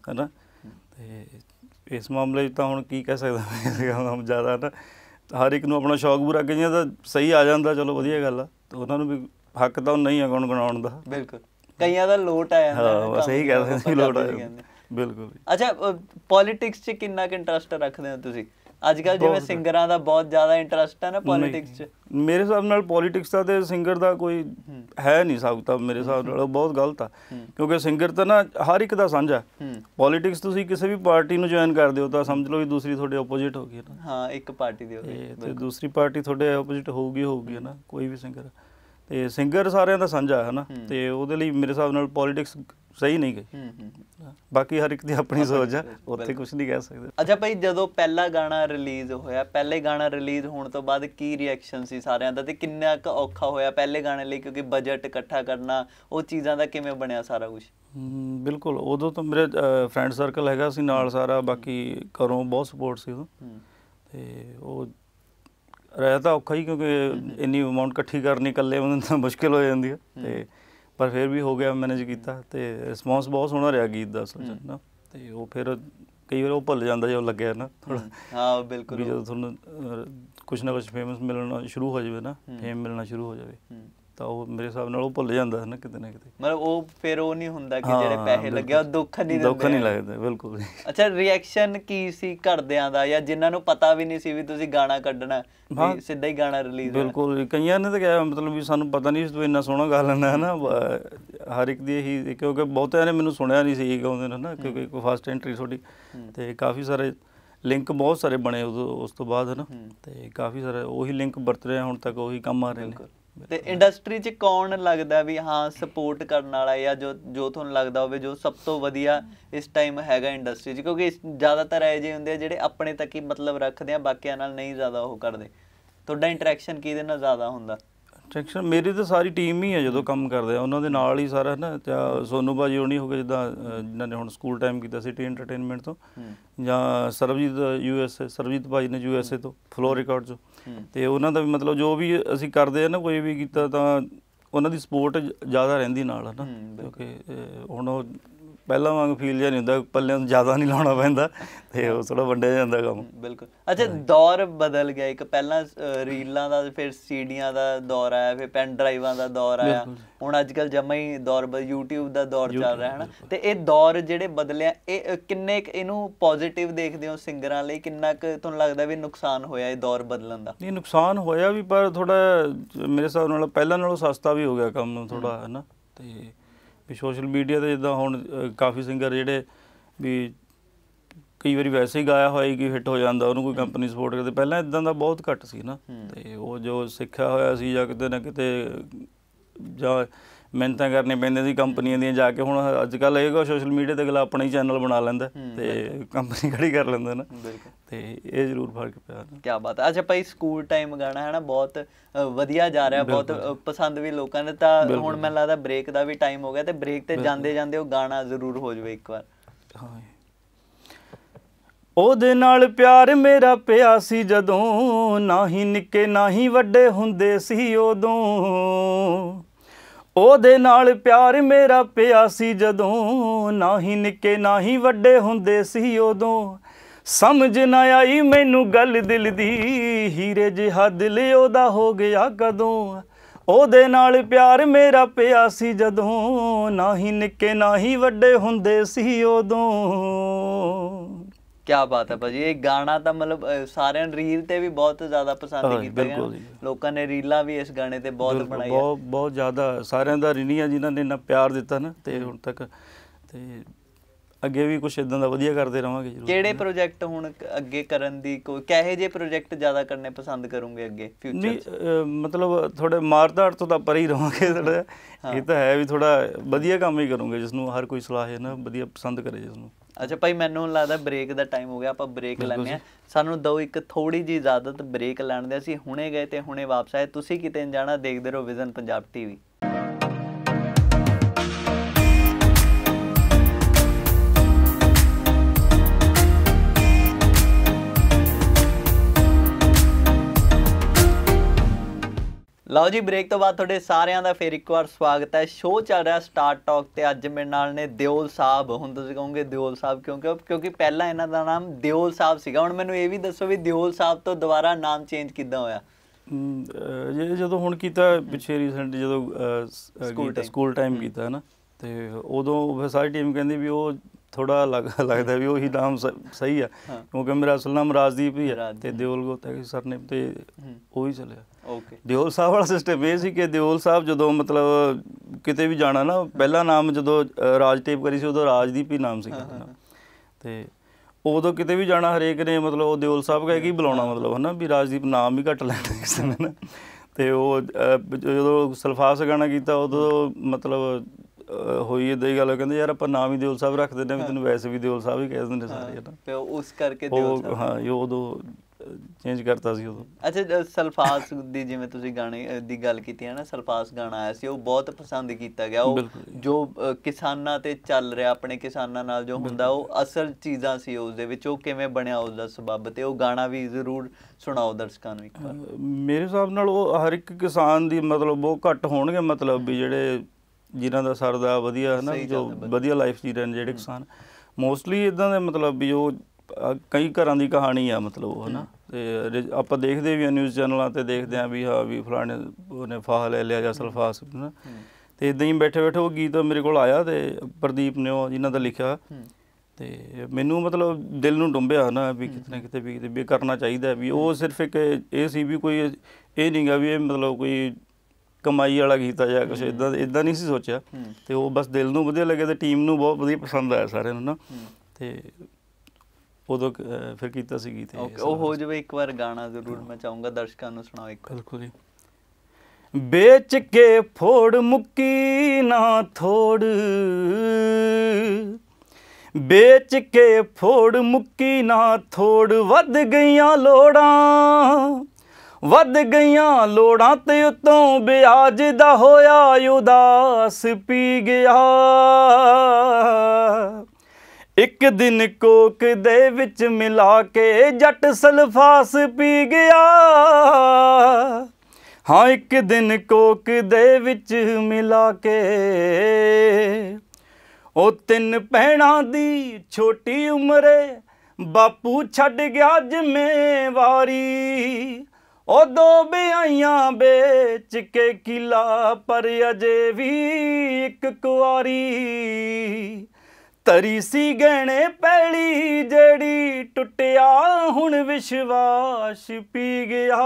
ਹੈਨਾ ਤੇ ਇਸ ਮਾਮਲੇ 'ਚ ਤਾਂ ਹੁਣ ਕੀ ਕਹਿ ਸਕਦਾ ਮੈਂ ਜ਼ਿਆਦਾ ਨਾ ਹਰ ਇੱਕ ਨੂੰ ਆਪਣਾ ਸ਼ੌਕ ਪੂਰਾ ਕਰਨਾ ਤਾਂ ਸਹੀ ਆ ਜਾਂਦਾ ਚਲੋ ਵਧੀਆ ਗੱਲ ਆ ਤੇ ਉਹਨਾਂ ਨੂੰ ਵੀ ਹੱਕ ਤਾਂ ਨਹੀਂ ਆ ਗੁਣ ਗਣਾਉਣ ਦਾ ਬਿਲਕੁਲ ਕਈਆਂ ਦਾ ਲੋਟ ਆ ਜਾਂਦਾ ਹਾਂ ਬਸ ਇਹੀ ਗੱਲ ਸੀ ਲੋਟ ਆ ਜਾਂਦਾ ਬਿਲਕੁਲ ਅੱਛਾ ਪੋਲਿਟਿਕਸ 'ਚ ਕਿੰਨਾ ਕਿ ਇੰਟਰਸਟ ਰੱਖਦੇ ਹੋ ਤੁਸੀਂ ਅੱਜ ਕੱਲ ਜਿਵੇਂ ਸਿੰਗਰਾਂ ਦਾ ਬਹੁਤ ਜ਼ਿਆਦਾ ਇੰਟਰਸਟ ਹੈ ਨਾ ਪੋਲਿਟਿਕਸ 'ਚ ਮੇਰੇ ਹਿਸਾਬ ਨਾਲ ਪੋਲਿਟਿਕਸ ਦਾ ਤੇ ਸਿੰਗਰ ਦਾ ਕੋਈ ਹੈ ਨਹੀਂ ਸਕਦਾ ਮੇਰੇ ਹਿਸਾਬ ਨਾਲ ਬਹੁਤ ਗਲਤ ਆ ਕਿਉਂਕਿ ਸਿੰਗਰ ਤਾਂ ਨਾ ਹਰ ਇੱਕ ਦਾ ਸਾਂਝਾ ਪੋਲਿਟਿਕਸ ਤੁਸੀਂ ਕਿਸੇ ਵੀ ਪਾਰਟੀ ਨੂੰ ਜੁਆਇਨ ਕਰਦੇ ਹੋ ਤਾਂ ਸਮਝ ਲਓ ਵੀ ਦੂਸਰੀ ਤੁਹਾਡੇ ਆਪੋਜ਼ਿਟ ਹੋ ਗਈ ਨਾ ਹਾਂ ਇੱਕ ਪਾਰਟੀ ਦੇ ਹੋ ਗਈ ਤੇ ਦੂਸਰੀ ਪਾਰਟੀ ਤੁਹਾਡੇ ਆਪੋਜ਼ਿਟ ਹੋਊਗੀ ਹੋਊਗੀ ਨਾ ਕੋਈ ਵੀ ਸਿੰਗਰ ਤੇ ਸਿੰਗਰ ਸਾਰਿਆਂ ਦਾ ਸਾਂਝਾ ਹੈ ਨਾ ਤੇ ਉਹਦੇ ਲਈ ਮੇਰੇ ਹਿਸਾਬ ਨਾਲ ਪੋਲਿਟਿਕਸ ਸਹੀ ਨਹੀਂ ਗਈ ਬਾਕੀ ਹਰ ਇੱਕ ਦੀ ਆਪਣੀ ਸੋਚ ਆ ਉੱਥੇ ਕੁਝ ਨਹੀਂ ਕਹਿ ਸਕਦੇ ਅੱਛਾ ਭਾਈ ਜਦੋਂ ਪਹਿਲਾ ਗਾਣਾ ਰਿਲੀਜ਼ ਹੋਇਆ ਪਹਿਲੇ ਗਾਣਾ ਰਿਲੀਜ਼ ਹੋਣ ਤੋਂ ਬਾਅਦ ਕੀ ਰਿਐਕਸ਼ਨ ਸੀ ਸਾਰਿਆਂ ਦਾ ਤੇ ਕਿੰਨਾ ਕੁ ਔਖਾ ਹੋਇਆ ਪਹਿਲੇ ਗਾਣੇ ਲਈ ਕਿਉਂਕਿ ਬਜਟ ਇਕੱਠਾ ਕਰਨਾ ਉਹ ਚੀਜ਼ਾਂ ਦਾ ਕਿਵੇਂ ਬਣਿਆ ਸਾਰਾ ਕੁਝ ਬਿਲਕੁਲ ਉਦੋਂ ਤਾਂ ਮੇਰੇ ਫਰੈਂਡ ਸਰਕਲ ਹੈਗਾ ਸੀ ਨਾਲ ਸਾਰਾ ਬਾਕੀ ਕਰੋ ਬਹੁਤ ਸਪੋਰਟ ਸੀ ਉਹ ਤੇ ਉਹ ਰਹਿ ਤਾਂ ਔਖਾ ਹੀ ਕਿਉਂਕਿ ਇੰਨੀ ਅਮਾਉਂਟ ਇਕੱਠੀ ਕਰਨੀ ਇਕੱਲੇ ਉਹਨਾਂ ਦਾ ਮੁਸ਼ਕਿਲ ਹੋ ਜਾਂਦੀ ਹੈ ਤੇ ਪਰ ਫਿਰ ਵੀ ਹੋ ਗਿਆ ਮੈਨੇਜ ਕੀਤਾ ਤੇ ਰਿਸਪੌਂਸ ਬਹੁਤ ਸੋਹਣਾ ਰਿਹਾ ਗੀਤ ਦਾ ਸੋਚਣ ਨਾ ਤੇ ਉਹ ਫਿਰ ਕਈ ਵਾਰ ਉਹ ਭੁੱਲ ਜਾਂਦਾ ਜਦੋਂ ਲੱਗਿਆ ਨਾ ਥੋੜਾ ਹਾਂ ਬਿਲਕੁਲ ਜਦੋਂ ਤੁਹਾਨੂੰ ਕੁਝ ਨਾ ਕੁਝ ਫੇਮਸ ਮਿਲਣਾ ਸ਼ੁਰੂ ਹੋ ਜਾਵੇ ਨਾ ਫੇਮ ਮਿਲਣਾ ਸ਼ੁਰੂ ਹੋ ਜਾਵੇ ਤਾਂ ਉਹ ਮੇਰੇ ਹਿਸਾਬ ਨਾਲ ਉਹ ਭੁੱਲ ਜਾਂਦਾ ਹੈ ਨਾ ਕਿਤੇ ਨਾ ਕਿਤੇ ਮਤਲਬ ਉਹ ਫਿਰ ਉਹ ਨਹੀਂ ਹੁੰਦਾ ਕਿ ਜਿਹੜੇ ਪੈਸੇ ਲੱਗਿਆ ਉਹ ਦੁੱਖ ਨਹੀਂ ਦਿੰਦੇ ਦੁੱਖ ਨਹੀਂ ਲੱਗਦਾ ਬਿਲਕੁਲ ਅੱਛਾ ਰਿਐਕਸ਼ਨ ਕੀ ਸੀ ਘਰਦਿਆਂ ਦਾ ਜਾਂ ਜਿਨ੍ਹਾਂ ਨੂੰ ਪਤਾ ਵੀ ਨਹੀਂ ਸੀ ਵੀ ਤੁਸੀਂ ਗਾਣਾ ਕੱਢਣਾ ਵੀ ਸਿੱਧਾ ਹੀ ਗਾਣਾ ਰਿਲੀਜ਼ ਬਿਲਕੁਲ ਕਈਆਂ ਨੇ ਤਾਂ ਕਿਹਾ ਮਤਲਬ ਵੀ ਸਾਨੂੰ ਪਤਾ ਨਹੀਂ ਸੀ ਤੂੰ ਇੰਨਾ ਸੋਹਣਾ ਗਾ ਲੈਂਦਾ ਹੈ ਨਾ ਹਰ ਇੱਕ ਦੀ ਹੀ ਕਿਉਂਕਿ ਬਹੁਤਿਆਂ ਨੇ ਮੈਨੂੰ ਸੁਣਿਆ ਨਹੀਂ ਸੀ ਗਾਉਂਦੇ ਨੇ ਨਾ ਕਿਉਂਕਿ ਕੋਈ ਫਸਟ ਐਂਟਰੀ ਤੁਹਾਡੀ ਤੇ ਕਾਫੀ ਸਾਰੇ ਲਿੰਕ ਬਹੁਤ ਸਾਰੇ ਬਣੇ ਉਸ ਤੋਂ ਬਾਅਦ ਹੈ ਨਾ ਤੇ ਕਾਫੀ ਸਾਰੇ ਉਹੀ ਲਿੰਕ ਵਰਤ ਰਹੇ ਹੁਣ ਤੱਕ ਉਹੀ ਕੰਮ ਆ ਰਹੇ ਨੇ ਤੇ ਇੰਡਸਟਰੀ 'ਚ ਕੌਣ ਲੱਗਦਾ ਵੀ ਹਾਂ ਸਪੋਰਟ ਕਰਨ ਵਾਲਾ ਜਾਂ ਜੋ ਜੋ ਤੁਹਾਨੂੰ ਲੱਗਦਾ ਹੋਵੇ ਜੋ ਸਭ ਤੋਂ ਵਧੀਆ ਇਸ ਟਾਈਮ ਹੈਗਾ ਇੰਡਸਟਰੀ 'ਚ ਕਿਉਂਕਿ ਜ਼ਿਆਦਾਤਰ ਇਹ ਜੇ ਹੁੰਦੇ ਆ ਜਿਹੜੇ ਆਪਣੇ ਤੱਕ ਹੀ ਮਤਲਬ ਰੱਖਦੇ ਆ ਬਾਕੀਆਂ ਨਾਲ ਨਹੀਂ ਜ਼ਿਆਦਾ ਉਹ ਕਰਦੇ ਤੁਹਾਡਾ ਇੰਟਰੈਕਸ਼ਨ ਕਿਹਦੇ ਨਾਲ ਜ਼ਿਆਦਾ ਹੁੰਦਾ ਸੈਕਸ਼ਨ ਮੇਰੀ ਤਾਂ ਸਾਰੀ ਟੀਮ ਹੀ ਹੈ ਜਦੋਂ ਕੰਮ ਕਰਦੇ ਆ ਉਹਨਾਂ ਦੇ ਨਾਲ ਹੀ ਸਾਰਾ ਨਾ ਤੇ ਸੋਨੂ ਬਾਜੀ ਹੋਣੀ ਹੋ ਜਿੱਦਾਂ ਜਿਨ੍ਹਾਂ ਨੇ ਹੁਣ ਸਕੂਲ ਟਾਈਮ ਕੀਤਾ ਸੀ ਟੀ ਐਂਟਰਟੇਨਮੈਂਟ ਤੋਂ ਜਾਂ ਸਰਬਜੀਤ ਯੂਐਸਏ ਸਰਬਜੀਤ ਬਾਜੀ ਨੇ ਯੂਐਸਏ ਤੋਂ ਫਲੋਰ ਰਿਕਾਰਡ ਜੋ ਤੇ ਉਹਨਾਂ ਦਾ ਵੀ ਮਤਲਬ ਜੋ ਵੀ ਅਸੀਂ ਕਰਦੇ ਆ ਨਾ ਕੋਈ ਵੀ ਕੀਤਾ ਤਾਂ ਉਹਨਾਂ ਦੀ ਸਪੋਰਟ ਜ਼ਿਆਦਾ ਰਹਿੰਦੀ ਨਾਲ ਹਨਾ ਕਿਉਂਕਿ ਹੁਣ ਉਹ ਪਹਿਲਾਂ ਵਾਂਗ ਫੀਲ ਜਿਹਾ ਨਹੀਂ ਹੁੰਦਾ ਪੱਲਿਆਂ ਨੂੰ ਜ਼ਿਆਦਾ ਨਹੀਂ ਲਾਉਣਾ ਪੈਂਦਾ ਤੇ ਉਹ ਥੋੜਾ ਵੰਡਿਆ ਜਾਂਦਾ ਕੰਮ ਬਿਲਕੁਲ ਅੱਛਾ ਦੌਰ ਬਦਲ ਗਿਆ ਇੱਕ ਪਹਿਲਾਂ ਰੀਲਾਂ ਦਾ ਫਿਰ ਸੀਡੀਆਂ ਦਾ ਦੌਰ ਆਇਆ ਫਿਰ ਪੈਨ ਡਰਾਈਵਾਂ ਦਾ ਦੌਰ ਆਇਆ ਹੁਣ ਅੱਜ ਕੱਲ ਜਮਾ ਹੀ ਦੌਰ YouTube ਦਾ ਦੌਰ ਚੱਲ ਰਿਹਾ ਹੈ ਨਾ ਤੇ ਇਹ ਦੌਰ ਜਿਹੜੇ ਬਦਲਿਆ ਇਹ ਕਿੰਨੇ ਇਹਨੂੰ ਪੋਜ਼ਿਟਿਵ ਦੇਖਦੇ ਹੋ ਸਿੰਗਰਾਂ ਲਈ ਕਿੰਨਾ ਕੁ ਤੁਹਾਨੂੰ ਲੱਗਦਾ ਵੀ ਨੁਕਸਾਨ ਹੋਇਆ ਇਹ ਦੌਰ ਬਦਲਣ ਦਾ ਨਹੀਂ ਨੁਕਸਾਨ ਹੋਇਆ ਵੀ ਪਰ ਥੋੜਾ ਮੇਰੇ ਹਿਸਾਬ ਨਾਲ ਪਹਿਲਾਂ ਨਾਲੋਂ ਸਸਤਾ ਵੀ ਹੋ ਗਿਆ ਕੰਮ ਥੋੜਾ ਹੈ ਨਾ ਤੇ ਵੀ ਸੋਸ਼ਲ ਮੀਡੀਆ ਤੇ ਜਿੱਦਾਂ ਹੁਣ ਕਾਫੀ ਸਿੰਗਰ ਜਿਹੜੇ ਵੀ ਕਈ ਵਾਰੀ ਵੈਸੇ ਹੀ ਗਾਇਆ ਹੋਇਆ ਕਿ ਹਿੱਟ ਹੋ ਜਾਂਦਾ ਉਹਨੂੰ ਕੋਈ ਕੰਪਨੀ ਸਪੋਰਟ ਕਰਦੇ ਪਹਿਲਾਂ ਇਦਾਂ ਦਾ ਬਹੁਤ ਘੱਟ ਸੀ ਨਾ ਤੇ ਉਹ ਜੋ ਸਿੱਖਿਆ ਹੋਇਆ ਸੀ ਜਾਂ ਕਿਤੇ ਨਾ ਕਿਤੇ ਜਾਂ ਮਿਹਨਤਾਂ ਕਰਨੀ ਪੈਂਦੀਆਂ ਸੀ ਕੰਪਨੀਆਂ ਦੀਆਂ ਜਾ ਕੇ ਹੁਣ ਅੱਜ ਕੱਲ ਇਹ ਕੋ ਸੋਸ਼ਲ ਮੀਡੀਆ ਤੇ ਅਗਲਾ ਆਪਣਾ ਹੀ ਚੈਨਲ ਬਣਾ ਲੈਂਦਾ ਤੇ ਕੰਪਨੀ ਖੜੀ ਕਰ ਲੈਂਦਾ ਨਾ ਤੇ ਇਹ ਜ਼ਰੂਰ ਫਰਕ ਪਿਆ ਨਾ ਕੀ ਬਾਤ ਹੈ ਅੱਛਾ ਭਾਈ ਸਕੂਲ ਟਾਈਮ ਗਾਣਾ ਹੈ ਨਾ ਬਹੁਤ ਵਧੀਆ ਜਾ ਰਿਹਾ ਬਹੁਤ ਪਸੰਦ ਵੀ ਲੋਕਾਂ ਨੇ ਤਾਂ ਹੁਣ ਮੈਨੂੰ ਲੱਗਦਾ ਬ੍ਰੇਕ ਦਾ ਵੀ ਟਾਈਮ ਹੋ ਗਿਆ ਤੇ ਬ੍ਰੇਕ ਤੇ ਜਾਂਦੇ ਜਾਂਦੇ ਉਹ ਗਾਣਾ ਜ਼ਰੂਰ ਹੋ ਜਾਵੇ ਇੱਕ ਵਾਰ ਉਹਦੇ ਨਾਲ ਪਿਆਰ ਮੇਰਾ ਪਿਆ ਸੀ ਜਦੋਂ ਨਾ ਹੀ ਨਿੱਕੇ ਨਾ ਹੀ ਵੱਡੇ ਹੁੰਦੇ ਸੀ ਉਦੋਂ ਉਹਦੇ ਨਾਲ ਪਿਆਰ ਮੇਰਾ ਪਿਆ ਸੀ ਜਦੋਂ ਨਾ ਹੀ ਨਿੱਕੇ ਨਾ ਹੀ ਵੱਡੇ ਹੁੰਦੇ ਸੀ ਉਦੋਂ ਸਮਝ ਨਾ ਆਈ ਮੈਨੂੰ ਗੱਲ ਦਿਲ ਦੀ ਹੀਰੇ ਜਿਹਾ ਦਿਲ ਉਹਦਾ ਹੋ ਗਿਆ ਕਦੋਂ ਉਹਦੇ ਨਾਲ ਪਿਆਰ ਮੇਰਾ ਪਿਆ ਸੀ ਜਦੋਂ ਨਾ ਹੀ ਨਿੱਕੇ ਨਾ ਹੀ ਵੱਡੇ ਹੁੰਦੇ ਸੀ ਉਦੋਂ ਕੀ ਬਾਤ ਹੈ ਭਾਜੀ ਇਹ ਗਾਣਾ ਤਾਂ ਮਤਲਬ ਸਾਰਿਆਂ ਰੀਲ ਤੇ ਵੀ ਬਹੁਤ ਜ਼ਿਆਦਾ ਪਸੰਦ ਕੀਤਾ ਹੈ ਲੋਕਾਂ ਨੇ ਰੀਲਾਂ ਵੀ ਇਸ ਗਾਣੇ ਤੇ ਬਹੁਤ ਬਣਾਈਆਂ ਬਹੁਤ ਬਹੁਤ ਜ਼ਿਆਦਾ ਸਾਰਿਆਂ ਦਾ ਰਿਨੀਆਂ ਜਿਨ੍ਹਾਂ ਨੇ ਇੰਨਾ ਪਿਆਰ ਦਿੱਤਾ ਨਾ ਤੇ ਹੁਣ ਤੱਕ ਤੇ ਅੱਗੇ ਵੀ ਕੁਝ ਇਦਾਂ ਦਾ ਵਧੀਆ ਕਰਦੇ ਰਵਾਂਗੇ ਜਰੂਰ ਕਿਹੜੇ ਪ੍ਰੋਜੈਕਟ ਹੁਣ ਅੱਗੇ ਕਰਨ ਦੀ ਕੋਈ ਕਹੇ ਜੇ ਪ੍ਰੋਜੈਕਟ ਜ਼ਿਆਦਾ ਕਰਨੇ ਪਸੰਦ ਕਰੋਗੇ ਅੱਗੇ ਫਿਊਚਰ ਨਹੀਂ ਮਤਲਬ ਥੋੜੇ ਮਾਰਦਾੜ ਤੋਂ ਤਾਂ ਪਰੇ ਹੀ ਰਵਾਂਗੇ ਥੋੜਾ ਇਹ ਤਾਂ ਹੈ ਵੀ ਥੋੜਾ ਵਧੀਆ ਕੰਮ ਹੀ ਕਰੋਗੇ ਜਿਸ ਨੂੰ ਹਰ ਕੋਈ ਸਲਾਹ ਹੈ ਨਾ ਵਧੀਆ ਪਸੰਦ ਕਰੇ ਜਿਸ ਨੂੰ ਅੱਛਾ ਭਾਈ ਮੈਨੂੰ ਲੱਗਦਾ ਬ੍ਰੇਕ ਦਾ ਟਾਈਮ ਹੋ ਗਿਆ ਆਪਾਂ ਬ੍ਰੇਕ ਲੈਣੇ ਆ ਸਾਨੂੰ ਦੋ ਇੱਕ ਥੋੜੀ ਜੀ ਇਜਾਜ਼ਤ ਬ੍ਰੇਕ ਲੈਣ ਦੇ ਅਸੀਂ ਹੁਣੇ ਗਏ ਤੇ ਹੁਣੇ ਵਾਪਸ ਆਏ ਤੁਸੀਂ ਕਿਤੇ ਜਾਣਾ ਦੇਖਦੇ ਰਹੋ ਵਿਜ਼ਨ ਪੰਜਾਬ ਟੀਵੀ ਲਓ ਜੀ ਬ੍ਰੇਕ ਤੋਂ ਬਾਅਦ ਤੁਹਾਡੇ ਸਾਰਿਆਂ ਦਾ ਫੇਰ ਇੱਕ ਵਾਰ ਸਵਾਗਤ ਹੈ ਸ਼ੋਅ ਚੱਲ ਰਿਹਾ ਸਟਾਰ ਟਾਕ ਤੇ ਅੱਜ ਮੇਰੇ ਨਾਲ ਨੇ ਦਿਓਲ ਸਾਹਿਬ ਹੁਣ ਤੁਸੀਂ ਕਹੋਗੇ ਦਿਓਲ ਸਾਹਿਬ ਕਿਉਂਕਿ ਕਿਉਂਕਿ ਪਹਿਲਾਂ ਇਹਨਾਂ ਦਾ ਨਾਮ ਦਿਓਲ ਸਾਹਿਬ ਸੀਗਾ ਹੁਣ ਮੈਨੂੰ ਇਹ ਵੀ ਦੱਸੋ ਵੀ ਦਿਓਲ ਸਾਹਿਬ ਤੋਂ ਦੁਬਾਰਾ ਨਾਮ ਚੇਂਜ ਕਿੱਦਾਂ ਹੋਇਆ ਇਹ ਜਦੋਂ ਹੁਣ ਕੀਤਾ ਪਿਛੇ ਰੀਸੈਂਟ ਜਦੋਂ ਸਕੂਲ ਟਾਈਮ ਕੀਤਾ ਨਾ ਤੇ ਉਦੋਂ ਸਾਰੀ ਟੀਮ ਕਹਿੰਦੀ ਵੀ ਉਹ ਥੋੜਾ ਲੱਗਦਾ ਵੀ ਉਹੀ ਨਾਮ ਸਹੀ ਆ ਕਿਉਂਕਿ ਮੇਰਾ ਅਸਲ ਨਾਮ ਰਾਜਦੀਪ ਹੀ ਆ ਤੇ ਦਿਓਲ ਗੋਤਾ ਸਰ ਨੇ ਤੇ ਉਹੀ ਚੱਲਿਆ ਓਕੇ ਦਿਓਲ ਸਾਹਿਬ ਵਾਲਾ ਸਿਸਟਮ ਇਹ ਸੀ ਕਿ ਦਿਓਲ ਸਾਹਿਬ ਜਦੋਂ ਮਤਲਬ ਕਿਤੇ ਵੀ ਜਾਣਾ ਨਾ ਪਹਿਲਾ ਨਾਮ ਜਦੋਂ ਰਾਜ ਟੇਪ ਕਰੀ ਸੀ ਉਦੋਂ ਰਾਜਦੀਪ ਹੀ ਨਾਮ ਸੀ ਤੇ ਉਦੋਂ ਕਿਤੇ ਵੀ ਜਾਣਾ ਹਰੇਕ ਨੇ ਮਤਲਬ ਉਹ ਦਿਓਲ ਸਾਹਿਬ ਕਹਿ ਕੇ ਬੁਲਾਉਣਾ ਮਤਲਬ ਹਨਾ ਵੀ ਰਾਜਦੀਪ ਨਾਮ ਹੀ ਘੱਟ ਲੈਂਦੇ ਕਿਸੇ ਨੇ ਨਾ ਤੇ ਉਹ ਜਦੋਂ ਸਲਫਾਸ ਗਾਣਾ ਕੀਤਾ ਉਦੋਂ ਮਤਲਬ ਹੋਈ ਇਦਾਂ ਹੀ ਗੱਲ ਕਹਿੰਦੇ ਯਾਰ ਆਪਾਂ ਨਾਮ ਹੀ ਦਿਓਲ ਸਾਹਿਬ ਰੱਖ ਦਿੰਦੇ ਆ ਵੀ ਤੈਨੂੰ ਵੈਸੇ ਵੀ ਦਿਓਲ ਸਾਹਿਬ ਹੀ ਕਹਿ ਦਿੰਦੇ ਸਾਰੇ ਨਾ ਤੇ ਉਸ ਕਰਕੇ ਦਿਓਲ ਸਾਹਿਬ ਹਾਂ ਇਹ ਉਦੋਂ ਚੇਂਜ ਕਰਤਾ ਸੀ ਉਦੋਂ ਅੱਛਾ ਸਲਫਾਸ ਦੀ ਜਿਵੇਂ ਤੁਸੀਂ ਗਾਣੇ ਦੀ ਗੱਲ ਕੀਤੀ ਹੈ ਨਾ ਸਲਫਾਸ ਗਾਣਾ ਆਇਆ ਸੀ ਉਹ ਬਹੁਤ ਪਸੰਦ ਕੀਤਾ ਗਿਆ ਉਹ ਜੋ ਕਿਸਾਨਾਂ ਤੇ ਚੱਲ ਰਿਹਾ ਆਪਣੇ ਕਿਸਾਨਾਂ ਨਾਲ ਜੋ ਹੁੰਦਾ ਉਹ ਅਸਲ ਚੀਜ਼ਾਂ ਸੀ ਉਸ ਦੇ ਵਿੱਚ ਉਹ ਕਿਵੇਂ ਬਣਿਆ ਉਸ ਦਾ ਸਬਬ ਤੇ ਉਹ ਗਾਣਾ ਵੀ ਜ਼ਰੂਰ ਸੁਣਾਓ ਦਰਸ਼ਕਾਂ ਨੂੰ ਇੱਕ ਵਾਰ ਮੇਰੇ ਹਿਸਾਬ ਨਾਲ ਉਹ ਹਰ ਇੱਕ ਕਿਸਾਨ ਦੀ ਮਤਲਬ ਉਹ ਘੱਟ ਹੋਣਗੇ ਮਤਲਬ ਵੀ ਜਿਹੜੇ ਜਿਨ੍ਹਾਂ ਦਾ ਸਰਦਾ ਵਧੀਆ ਹੈ ਨਾ ਜੋ ਵਧੀਆ ਲਾਈਫ ਜੀ ਰਹੇ ਨੇ ਜਿਹੜੇ ਕਿਸਾਨ ਮੋਸਟਲੀ ਇਦਾਂ ਦੇ ਮਤਲਬ ਵੀ ਉਹ ਕਈ ਘਰਾਂ ਦੀ ਕਹਾਣੀ ਆ ਮਤਲਬ ਉਹ ਹਨਾ ਤੇ ਆਪਾਂ ਦੇਖਦੇ ਵੀ ਆ ਨਿਊਜ਼ ਚੈਨਲਾਂ ਤੇ ਦੇਖਦੇ ਆ ਵੀ ਹਾਂ ਵੀ ਫਲਾਣੇ ਉਹਨੇ ਫਾਹ ਲੈ ਲਿਆ ਜਾਂ ਸਲਫਾਸ ਹਨਾ ਤੇ ਇਦਾਂ ਹੀ ਬੈਠੇ ਬੈਠੇ ਉਹ ਗੀਤ ਮੇਰੇ ਕੋਲ ਆਇਆ ਤੇ ਪ੍ਰਦੀਪ ਨੇ ਉਹ ਜਿਨ੍ਹਾਂ ਦਾ ਲਿਖਿਆ ਤੇ ਮੈਨੂੰ ਮਤਲਬ ਦਿਲ ਨੂੰ ਡੁੰਬਿਆ ਨਾ ਵੀ ਕਿਤਨੇ ਕਿਤੇ ਵੀ ਵੀ ਕਰਨਾ ਚਾਹੀਦਾ ਵੀ ਉਹ ਸਿਰਫ ਇੱਕ ਇਹ ਸੀ ਵੀ ਕੋਈ ਇਹ ਨਹੀਂਗਾ ਵੀ ਇਹ ਮਤਲਬ ਕੋਈ ਕਮਾਈ ਵਾਲਾ ਕੀਤਾ ਜਾਂ ਕੁਝ ਇਦਾਂ ਇਦਾਂ ਨਹੀਂ ਸੀ ਸੋਚਿਆ ਤੇ ਉਹ ਬਸ ਦਿਲ ਨੂੰ ਵਧੀਆ ਲੱਗਿਆ ਤੇ ਟੀਮ ਨੂੰ ਬਹੁਤ ਵਧੀਆ ਪਸੰਦ ਆਇਆ ਸਾਰਿਆਂ ਨੂੰ ਨਾ ਤੇ ਉਦੋਂ ਫਿਰ ਕੀਤਾ ਸੀ ਗੀਤ ਉਹ ਹੋ ਜਵੇ ਇੱਕ ਵਾਰ ਗਾਣਾ ਜ਼ਰੂਰ ਮੈਂ ਚਾਹੂੰਗਾ ਦਰਸ਼ਕਾਂ ਨੂੰ ਸੁਣਾਓ ਇੱਕ ਬਿਲਕੁਲ ਜੀ ਵੇਚ ਕੇ ਫੋੜ ਮੁੱਕੀ ਨਾ ਥੋੜ ਵੇਚ ਕੇ ਫੋੜ ਮੁੱਕੀ ਨਾ ਥੋੜ ਵੱਧ ਗਈਆਂ ਲੋੜਾਂ ਵੱਧ ਗਈਆਂ ਲੋੜਾਂ ਤੇ ਉਤੋਂ ਵਿਆਜ ਦਾ ਹੋਇਆ ਉਦਾਸ ਪੀ ਗਿਆ ਇੱਕ ਦਿਨ ਕੋਕ ਦੇ ਵਿੱਚ ਮਿਲਾ ਕੇ ਜੱਟ ਸਲਫਾਸ ਪੀ ਗਿਆ ਹਾਂ ਇੱਕ ਦਿਨ ਕੋਕ ਦੇ ਵਿੱਚ ਮਿਲਾ ਕੇ ਉਹ ਤਿੰਨ ਪਹਿਣਾ ਦੀ ਛੋਟੀ ਉਮਰੇ ਬਾਪੂ ਛੱਡ ਗਿਆ ਜ਼ਿੰਮੇਵਾਰੀ ਉਦੋਂ ਬਿਆਈਆਂ ਵਿੱਚ ਕੇ ਕਿਲਾ ਪਰ ਅਜੇ ਵੀ ਇੱਕ ਕੁਆਰੀ ਤਰੀ ਸੀ ਗਹਿਣੇ ਪੈਲੀ ਜਿਹੜੀ ਟੁੱਟਿਆ ਹੁਣ ਵਿਸ਼ਵਾਸ ਪੀ ਗਿਆ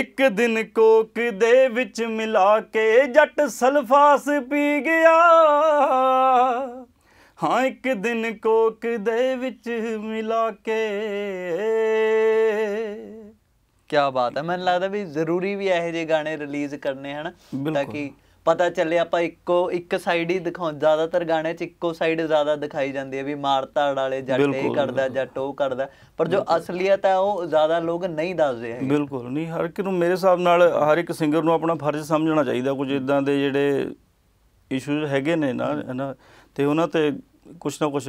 ਇੱਕ ਦਿਨ ਕੋਕ ਦੇ ਵਿੱਚ ਮਿਲਾ ਕੇ ਜੱਟ ਸਲਫਾਸ ਪੀ ਗਿਆ ਹਾਂ ਇੱਕ ਦਿਨ ਕੋਕ ਦੇ ਵਿੱਚ ਮਿਲਾ ਕੇ ਕੀ ਬਾਤ ਹੈ ਮੈਨੂੰ ਲੱਗਦਾ ਵੀ ਜ਼ਰੂਰੀ ਵੀ ਇਹੋ ਜਿਹੇ ਗਾਣੇ ਰਿਲੀਜ਼ ਕਰਨੇ ਹਨ ਤਾਂ ਕਿ ਪਤਾ ਚੱਲੇ ਆਪਾਂ ਇੱਕੋ ਇੱਕ ਸਾਈਡ ਹੀ ਦਿਖਾਉਂ ਜ਼ਿਆਦਾਤਰ ਗਾਣੇ 'ਚ ਇੱਕੋ ਸਾਈਡ ਜ਼ਿਆਦਾ ਦਿਖਾਈ ਜਾਂਦੀ ਹੈ ਵੀ ਮਾਰਤਾੜ ਵਾਲੇ ਜੱਟ ਇਹ ਕਰਦਾ ਜੱਟ ਉਹ ਕਰਦਾ ਪਰ ਜੋ ਅਸਲੀਅਤ ਹੈ ਉਹ ਜ਼ਿਆਦਾ ਲੋਕ ਨਹੀਂ ਦੱਸਦੇ ਹੈ ਬਿਲਕੁਲ ਨਹੀਂ ਹਰ ਇੱਕ ਨੂੰ ਮੇਰੇ ਹਿਸਾਬ ਨਾਲ ਹਰ ਇੱਕ ਸਿੰਗਰ ਨੂੰ ਆਪਣਾ ਫਰਜ਼ ਸਮਝਣਾ ਚਾਹੀਦਾ ਕੁਝ ਇਦਾਂ ਦੇ ਜਿਹੜੇ ਇਸ਼ੂਜ਼ ਹੈਗੇ ਨੇ ਨਾ ਤੇ ਉਹਨਾਂ ਤੇ ਕੁਛ ਨਾ ਕੁਛ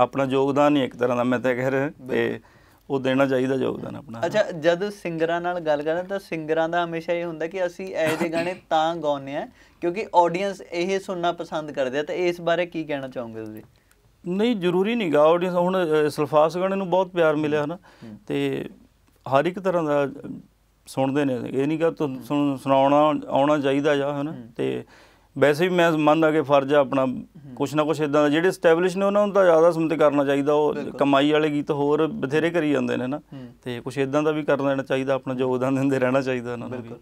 ਆਪਣਾ ਯੋਗਦਾਨ ਹੀ ਇੱਕ ਤਰ੍ਹਾਂ ਦਾ ਮੈਂ ਤਾਂ ਕਹਿ ਰਿਹਾ ਤੇ ਉਹ ਦੇਣਾ ਚਾਹੀਦਾ ਯੋਗਦਾਨ ਆਪਣਾ ਅੱਛਾ ਜਦ ਸਿੰਗਰਾਂ ਨਾਲ ਗੱਲ ਕਰਦੇ ਤਾਂ ਸਿੰਗਰਾਂ ਦਾ ਹਮੇਸ਼ਾ ਇਹ ਹੁੰਦਾ ਕਿ ਅਸੀਂ ਇਹ ਜਿਹੇ ਗਾਣੇ (coughs) ਤਾਂ ਗਾਉਨੇ ਆ ਕਿਉਂਕਿ ਆਡੀਅנס ਇਹ ਸੁਣਨਾ ਪਸੰਦ ਕਰਦੇ ਆ ਤਾਂ ਇਸ ਬਾਰੇ ਕੀ ਕਹਿਣਾ ਚਾਹੋਗੇ ਤੁਸੀਂ ਨਹੀਂ ਜ਼ਰੂਰੀ ਨਹੀਂ ਗਾ ਆਡੀਅנס ਹੁਣ ਸਲਫਾਸ ਗਾਣੇ ਨੂੰ ਬਹੁਤ ਪਿਆਰ ਮਿਲਿਆ ਹਨਾ ਤੇ ਹਰ ਇੱਕ ਤਰ੍ਹਾਂ ਦਾ ਸੁਣਦੇ ਨੇ ਇਹ ਨਹੀਂ ਕਿ ਸੁਣਾਉਣਾ ਆਉਣਾ ਚਾਹੀਦਾ ਜਾਂ ਹਨਾ ਤੇ ਵੈਸੇ ਵੀ ਮੈਂ ਮੰਨਦਾ ਕਿ ਫਰਜ਼ ਆ ਆਪਣਾ ਕੁਛ ਨਾ ਕੁਛ ਇਦਾਂ ਦਾ ਜਿਹੜੇ ਸਟੈਬਲਿਸ਼ ਨੇ ਉਹਨਾਂ ਨੂੰ ਤਾਂ ਜ਼ਿਆਦਾ ਸਮਤ ਕਰਨਾ ਚਾਹੀਦਾ ਉਹ ਕਮਾਈ ਵਾਲੇ ਗੀਤ ਹੋਰ ਬਥੇਰੇ ਕਰੀ ਜਾਂਦੇ ਨੇ ਨਾ ਤੇ ਕੁਛ ਇਦਾਂ ਦਾ ਵੀ ਕਰ ਲੈਣਾ ਚਾਹੀਦਾ ਆਪਣਾ ਯੋਗਦਾਨ ਦਿੰਦੇ ਰਹਿਣਾ ਚਾਹੀਦਾ ਉਹਨਾਂ ਨੂੰ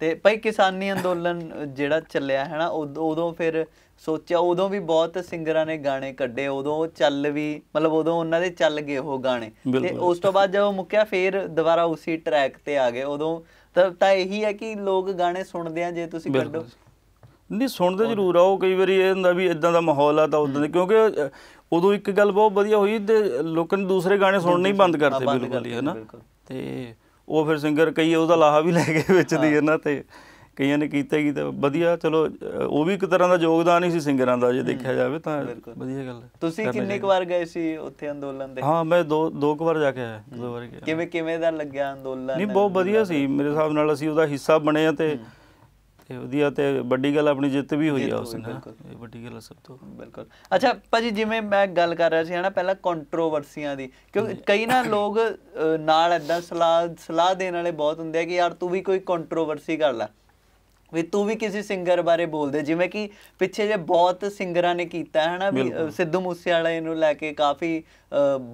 ਤੇ ਭਾਈ ਕਿਸਾਨੀ ਅੰਦੋਲਨ ਜਿਹੜਾ ਚੱਲਿਆ ਹੈ ਨਾ ਉਦੋਂ ਫਿਰ ਸੋਚਿਆ ਉਦੋਂ ਵੀ ਬਹੁਤ ਸਿੰਗਰਾਂ ਨੇ ਗਾਣੇ ਕੱਢੇ ਉਦੋਂ ਚੱਲ ਵੀ ਮਤਲਬ ਉਦੋਂ ਉਹਨਾਂ ਦੇ ਚੱਲ ਗਏ ਉਹ ਗਾਣੇ ਤੇ ਉਸ ਤੋਂ ਬਾਅਦ ਜਦੋਂ ਮੁੱਕਿਆ ਫੇਰ ਦੁਬਾਰਾ ਉਸੇ ਟਰੈਕ ਤੇ ਆ ਗਏ ਉਦੋਂ ਤਾਂ ਇਹੀ ਹੈ ਕਿ ਲੋਕ ਗਾਣੇ ਸੁਣਦੇ ਆ ਜੇ ਤੁਸੀਂ ਕੱਢੋ ਨਹੀਂ ਸੁਣਦੇ ਜ਼ਰੂਰ ਆ ਉਹ ਕਈ ਵਾਰੀ ਇਹ ਹੁੰਦਾ ਵੀ ਇਦਾਂ ਦਾ ਮਾਹੌਲ ਆ ਤਾਂ ਉਦਾਂ ਦੇ ਕਿਉਂਕਿ ਉਦੋਂ ਇੱਕ ਗੱਲ ਬਹੁਤ ਵਧੀਆ ਹੋਈ ਤੇ ਲੋਕਾਂ ਨੇ ਦੂਸਰੇ ਗਾਣੇ ਸੁਣਨੇ ਹੀ ਬੰਦ ਕਰਤੇ ਬਿਲਕੁਲ ਹੀ ਹੈਨਾ ਤੇ ਉਹ ਫਿਰ ਸਿੰਗਰ ਕਈ ਉਹਦਾ ਲਾਹਾ ਵੀ ਲੈ ਕੇ ਵਿੱਚ ਦੀ ਇਹਨਾਂ ਤੇ ਕਈਆਂ ਨੇ ਕੀਤਾ ਤਾਂ ਵਧੀਆ ਚਲੋ ਉਹ ਵੀ ਇੱਕ ਤਰ੍ਹਾਂ ਦਾ ਯੋਗਦਾਨ ਹੀ ਸੀ ਸਿੰਗਰਾਂ ਦਾ ਜੇ ਦੇਖਿਆ ਜਾਵੇ ਤਾਂ ਵਧੀਆ ਗੱਲ ਹੈ ਤੁਸੀਂ ਕਿੰਨੇ ਵਾਰ ਗਏ ਸੀ ਉੱਥੇ ਅੰਦੋਲਨ ਦੇ ਹਾਂ ਮੈਂ ਦੋ ਦੋ ਵਾਰ ਜਾ ਕੇ ਆਇਆ ਦੋ ਵਾਰ ਗਿਆ ਕਿਵੇਂ ਕਿਵੇਂ ਦਾ ਲੱਗਿਆ ਅੰਦੋਲਨ ਨਹੀਂ ਬਹੁਤ ਵਧੀਆ ਸੀ ਮੇਰੇ ਹਿਸਾਬ ਨਾਲ ਅਸੀਂ ਉਹਦਾ ਹਿੱਸਾ ਬਣੇ ਆ ਤੇ ਤੇ ਵਧੀਆ ਤੇ ਵੱਡੀ ਗੱਲ ਆਪਣੀ ਜਿੱਤ ਵੀ ਹੋਈ ਆ ਉਸ ਨਾਲ ਇਹ ਵੱਡੀ ਗੱਲ ਸਭ ਤੋਂ ਬਿਲਕੁਲ ਅੱਛਾ ਭਾਜੀ ਜਿਵੇਂ ਮੈਂ ਗੱਲ ਕਰ ਰਿਹਾ ਸੀ ਹਨਾ ਪਹਿਲਾਂ ਕੰਟਰੋਵਰਸੀਆਂ ਦੀ ਕਿਉਂਕਿ ਕਈ ਨਾ ਲੋਕ ਨਾਲ ਐਦਾਂ ਸਲਾਹ ਸਲਾਹ ਦੇਣ ਵਾਲੇ ਬਹੁਤ ਹੁੰਦੇ ਆ ਕਿ ਯਾਰ ਤੂੰ ਵੀ ਕੋਈ ਕੰਟਰੋਵਰਸੀ ਕਰ ਲੈ ਵੀ ਤੂੰ ਵੀ ਕਿਸੇ ਸਿੰਗਰ ਬਾਰੇ ਬੋਲਦੇ ਜਿਵੇਂ ਕਿ ਪਿੱਛੇ ਜੇ ਬਹੁਤ ਸਿੰਗਰਾਂ ਨੇ ਕੀਤਾ ਹੈ ਨਾ ਸਿੱਧੂ ਮੂਸੇ ਵਾਲਾ ਨੂੰ ਲੈ ਕੇ ਕਾਫੀ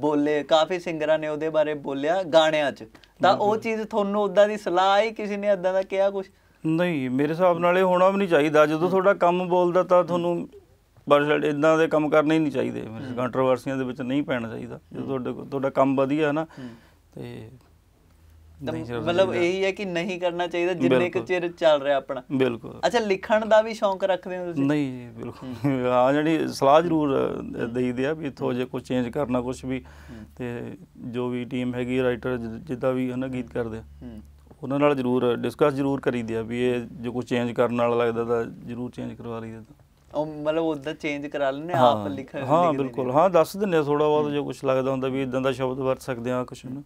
ਬੋਲੇ ਕਾਫੀ ਸਿੰਗਰਾਂ ਨੇ ਉਹਦੇ ਬਾਰੇ ਬੋਲਿਆ ਗਾਣਿਆਂ 'ਚ ਤਾਂ ਉਹ ਚੀਜ਼ ਤੁਹਾਨੂੰ ਉਦਾਂ ਦੀ ਸਲਾਹ ਆਈ ਕਿਸੇ ਨੇ ਇਦਾਂ ਦਾ ਕਿਹਾ ਕੁਝ ਨਹੀਂ ਮੇਰੇ ਹਿਸਾਬ ਨਾਲ ਇਹ ਹੋਣਾ ਵੀ ਨਹੀਂ ਚਾਹੀਦਾ ਜਦੋਂ ਤੁਹਾਡਾ ਕੰਮ ਬੋਲਦਾ ਤਾਂ ਤੁਹਾਨੂੰ ਬਰਸ਼ਲ ਇਦਾਂ ਦੇ ਕੰਮ ਕਰਨੇ ਹੀ ਨਹੀਂ ਚਾਹੀਦੇ ਕੰਟਰੋਵਰਸੀਆਂ ਦੇ ਵਿੱਚ ਨਹੀਂ ਪੈਣਾ ਚਾਹੀਦਾ ਜੇ ਤੁਹਾਡੇ ਤੁਹਾਡਾ ਕੰਮ ਵਧੀਆ ਹੈ ਨਾ ਤੇ ਮਤਲਬ ਇਹੀ ਹੈ ਕਿ ਨਹੀਂ ਕਰਨਾ ਚਾਹੀਦਾ ਜਿੰਨੇ ਕੁ ਚਿਰ ਚੱਲ ਰਿਹਾ ਆਪਣਾ ਬਿਲਕੁਲ ਅੱਛਾ ਲਿਖਣ ਦਾ ਵੀ ਸ਼ੌਂਕ ਰੱਖਦੇ ਹੋ ਤੁਸੀਂ ਨਹੀਂ ਜੀ ਬਿਲਕੁਲ ਆ ਜਿਹੜੀ ਸਲਾਹ ਜ਼ਰੂਰ ਦੇਈਦੇ ਆ ਵੀ ਇਥੋਂ ਜੇ ਕੋਈ ਚੇਂਜ ਕਰਨਾ ਕੁਝ ਵੀ ਤੇ ਜੋ ਵੀ ਟੀਮ ਹੈਗੀ ਰਾਈਟਰ ਜਿੱਦਾਂ ਵੀ ਹਨਾ ਗੀਤ ਕਰਦੇ ਹੂੰ ਉਹਨਾਂ ਨਾਲ ਜ਼ਰੂਰ ਡਿਸਕਸ ਜ਼ਰੂਰ ਕਰੀਦੇ ਆ ਵੀ ਇਹ ਜੋ ਕੁਝ ਚੇਂਜ ਕਰਨ ਵਾਲਾ ਲੱਗਦਾ ਤਾਂ ਜ਼ਰੂਰ ਚੇਂਜ ਕਰਵਾ ਤਾਂ ਉਹ ਮਤਲਬ ਉਹਦਾ ਚੇਂਜ ਕਰਾ ਲੈਣੇ ਆਪ ਲਿਖਣ ਹਾਂ ਬਿਲਕੁਲ ਹਾਂ ਦੱਸ ਦਿੰਨੇ ਥੋੜਾ ਬਹੁਤ ਜੋ ਕੁਝ ਲੱਗਦਾ ਹੁੰਦਾ ਵੀ ਇਦਾਂ ਦਾ ਸ਼ਬਦ ਵਰਤ ਸਕਦੇ ਆ ਕੁਝ ਨਾ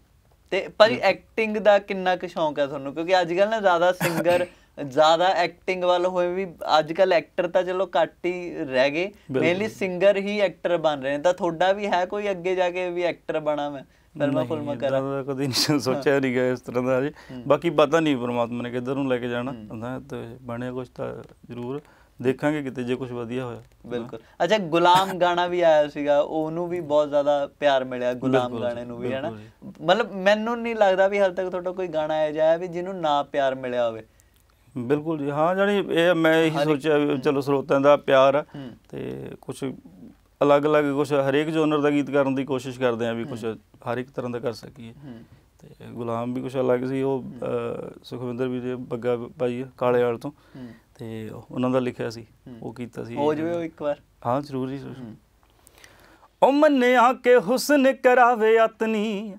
ਤੇ ਪਰ ਐਕਟਿੰਗ ਦਾ ਕਿੰਨਾ ਕੁ ਸ਼ੌਂਕ ਹੈ ਤੁਹਾਨੂੰ ਕਿਉਂਕਿ ਅੱਜ ਕੱਲ ਨਾ ਜ਼ਿਆਦਾ ਸਿੰਗਰ (laughs) ਜ਼ਿਆਦਾ ਐਕਟਿੰਗ ਵੱਲ ਹੋਏ ਵੀ ਅੱਜ ਕੱਲ ਐਕਟਰ ਤਾਂ ਚਲੋ ਘੱਟ ਹੀ ਰਹਿ ਗਏ ਮੇਨਲੀ ਸਿੰਗਰ ਹੀ ਐਕਟਰ ਬਣ ਰਹੇ ਨੇ ਤਾਂ ਤੁਹਾਡਾ ਵੀ ਹੈ ਕੋਈ ਅੱਗੇ ਜਾ ਕੇ ਵੀ ਐਕਟਰ ਬਣਾ ਮੈਂ ਫਿਲਮਾਂ ਫਿਲਮਾਂ ਕਰਾਂ ਮੈਂ ਕਦੀ ਨਹੀਂ ਸੋਚਿਆ ਨਹੀਂ ਗਿਆ ਇਸ ਤਰ੍ਹਾਂ ਦਾ ਜੀ ਬਾਕੀ ਪਤਾ ਨਹੀਂ ਪਰਮਾਤਮਾ ਨੇ ਕਿੱਧਰ ਨੂੰ ਲੈ ਕੇ ਜਾਣਾ ਹੁੰਦਾ ਤੇ ਬਣਿਆ ਕੁਝ ਤਾਂ ਜ਼ਰੂਰ ਦੇਖਾਂਗੇ ਕਿਤੇ ਜੇ ਕੁਝ ਵਧੀਆ ਹੋਇਆ ਬਿਲਕੁਲ ਅੱਛਾ ਗੁਲਾਮ ਗਾਣਾ ਵੀ ਆਇਆ ਸੀਗਾ ਉਹਨੂੰ ਵੀ ਬਹੁਤ ਜ਼ਿਆਦਾ ਪਿਆਰ ਮਿਲਿਆ ਗੁਲਾਮ ਗਾਣੇ ਨੂੰ ਵੀ ਹੈਨਾ ਮਤਲਬ ਮੈਨੂੰ ਨਹੀਂ ਲੱਗਦਾ ਵੀ ਹਾਲ ਤੱਕ ਤੁਹਾਡਾ ਕੋਈ ਗਾਣਾ ਆਇਆ ਜਾਇਆ ਵੀ ਜਿਹਨੂੰ ਨਾ ਪਿਆਰ ਮਿਲਿਆ ਹੋਵੇ ਬਿਲਕੁਲ ਜੀ ਹਾਂ ਜਾਨੀ ਇਹ ਮੈਂ ਇਹੀ ਸੋਚਿਆ ਚਲੋ ਸਰੋਤਿਆਂ ਦਾ ਪਿਆਰ ਤੇ ਕੁਝ ਅਲੱਗ-ਅਲੱਗ ਕੁਝ ਹਰੇਕ ਜੋਨਰ ਦਾ ਗੀਤ ਕਰਨ ਦੀ ਕੋਸ਼ਿਸ਼ ਕਰਦੇ ਆ ਵੀ ਕੁਝ ਹਰ ਇੱਕ ਤਰ੍ਹਾਂ ਦਾ ਕਰ ਸਕੀਏ ਤੇ ਗੁਲਾਮ ਵੀ ਕੁਝ ਅਲੱਗ ਸੀ ਉਹ ਸੁਖਵਿੰਦਰ ਵੀ ਬੱਗਾ ਭਾਈ ਕਾਲੇ ਵਾਲ ਤੋਂ ਤੇ ਉਹਨਾਂ ਦਾ ਲਿਖਿਆ ਸੀ ਉਹ ਕੀਤਾ ਸੀ ਹੋ ਜਵੇ ਇੱਕ ਵਾਰ ਹਾਂ ਜ਼ਰੂਰ ਜੀ ਉਹ ਮੰਨਿਆ ਕਿ ਹੁਸਨ ਕਰਾਵੇ ਅਤਨੀ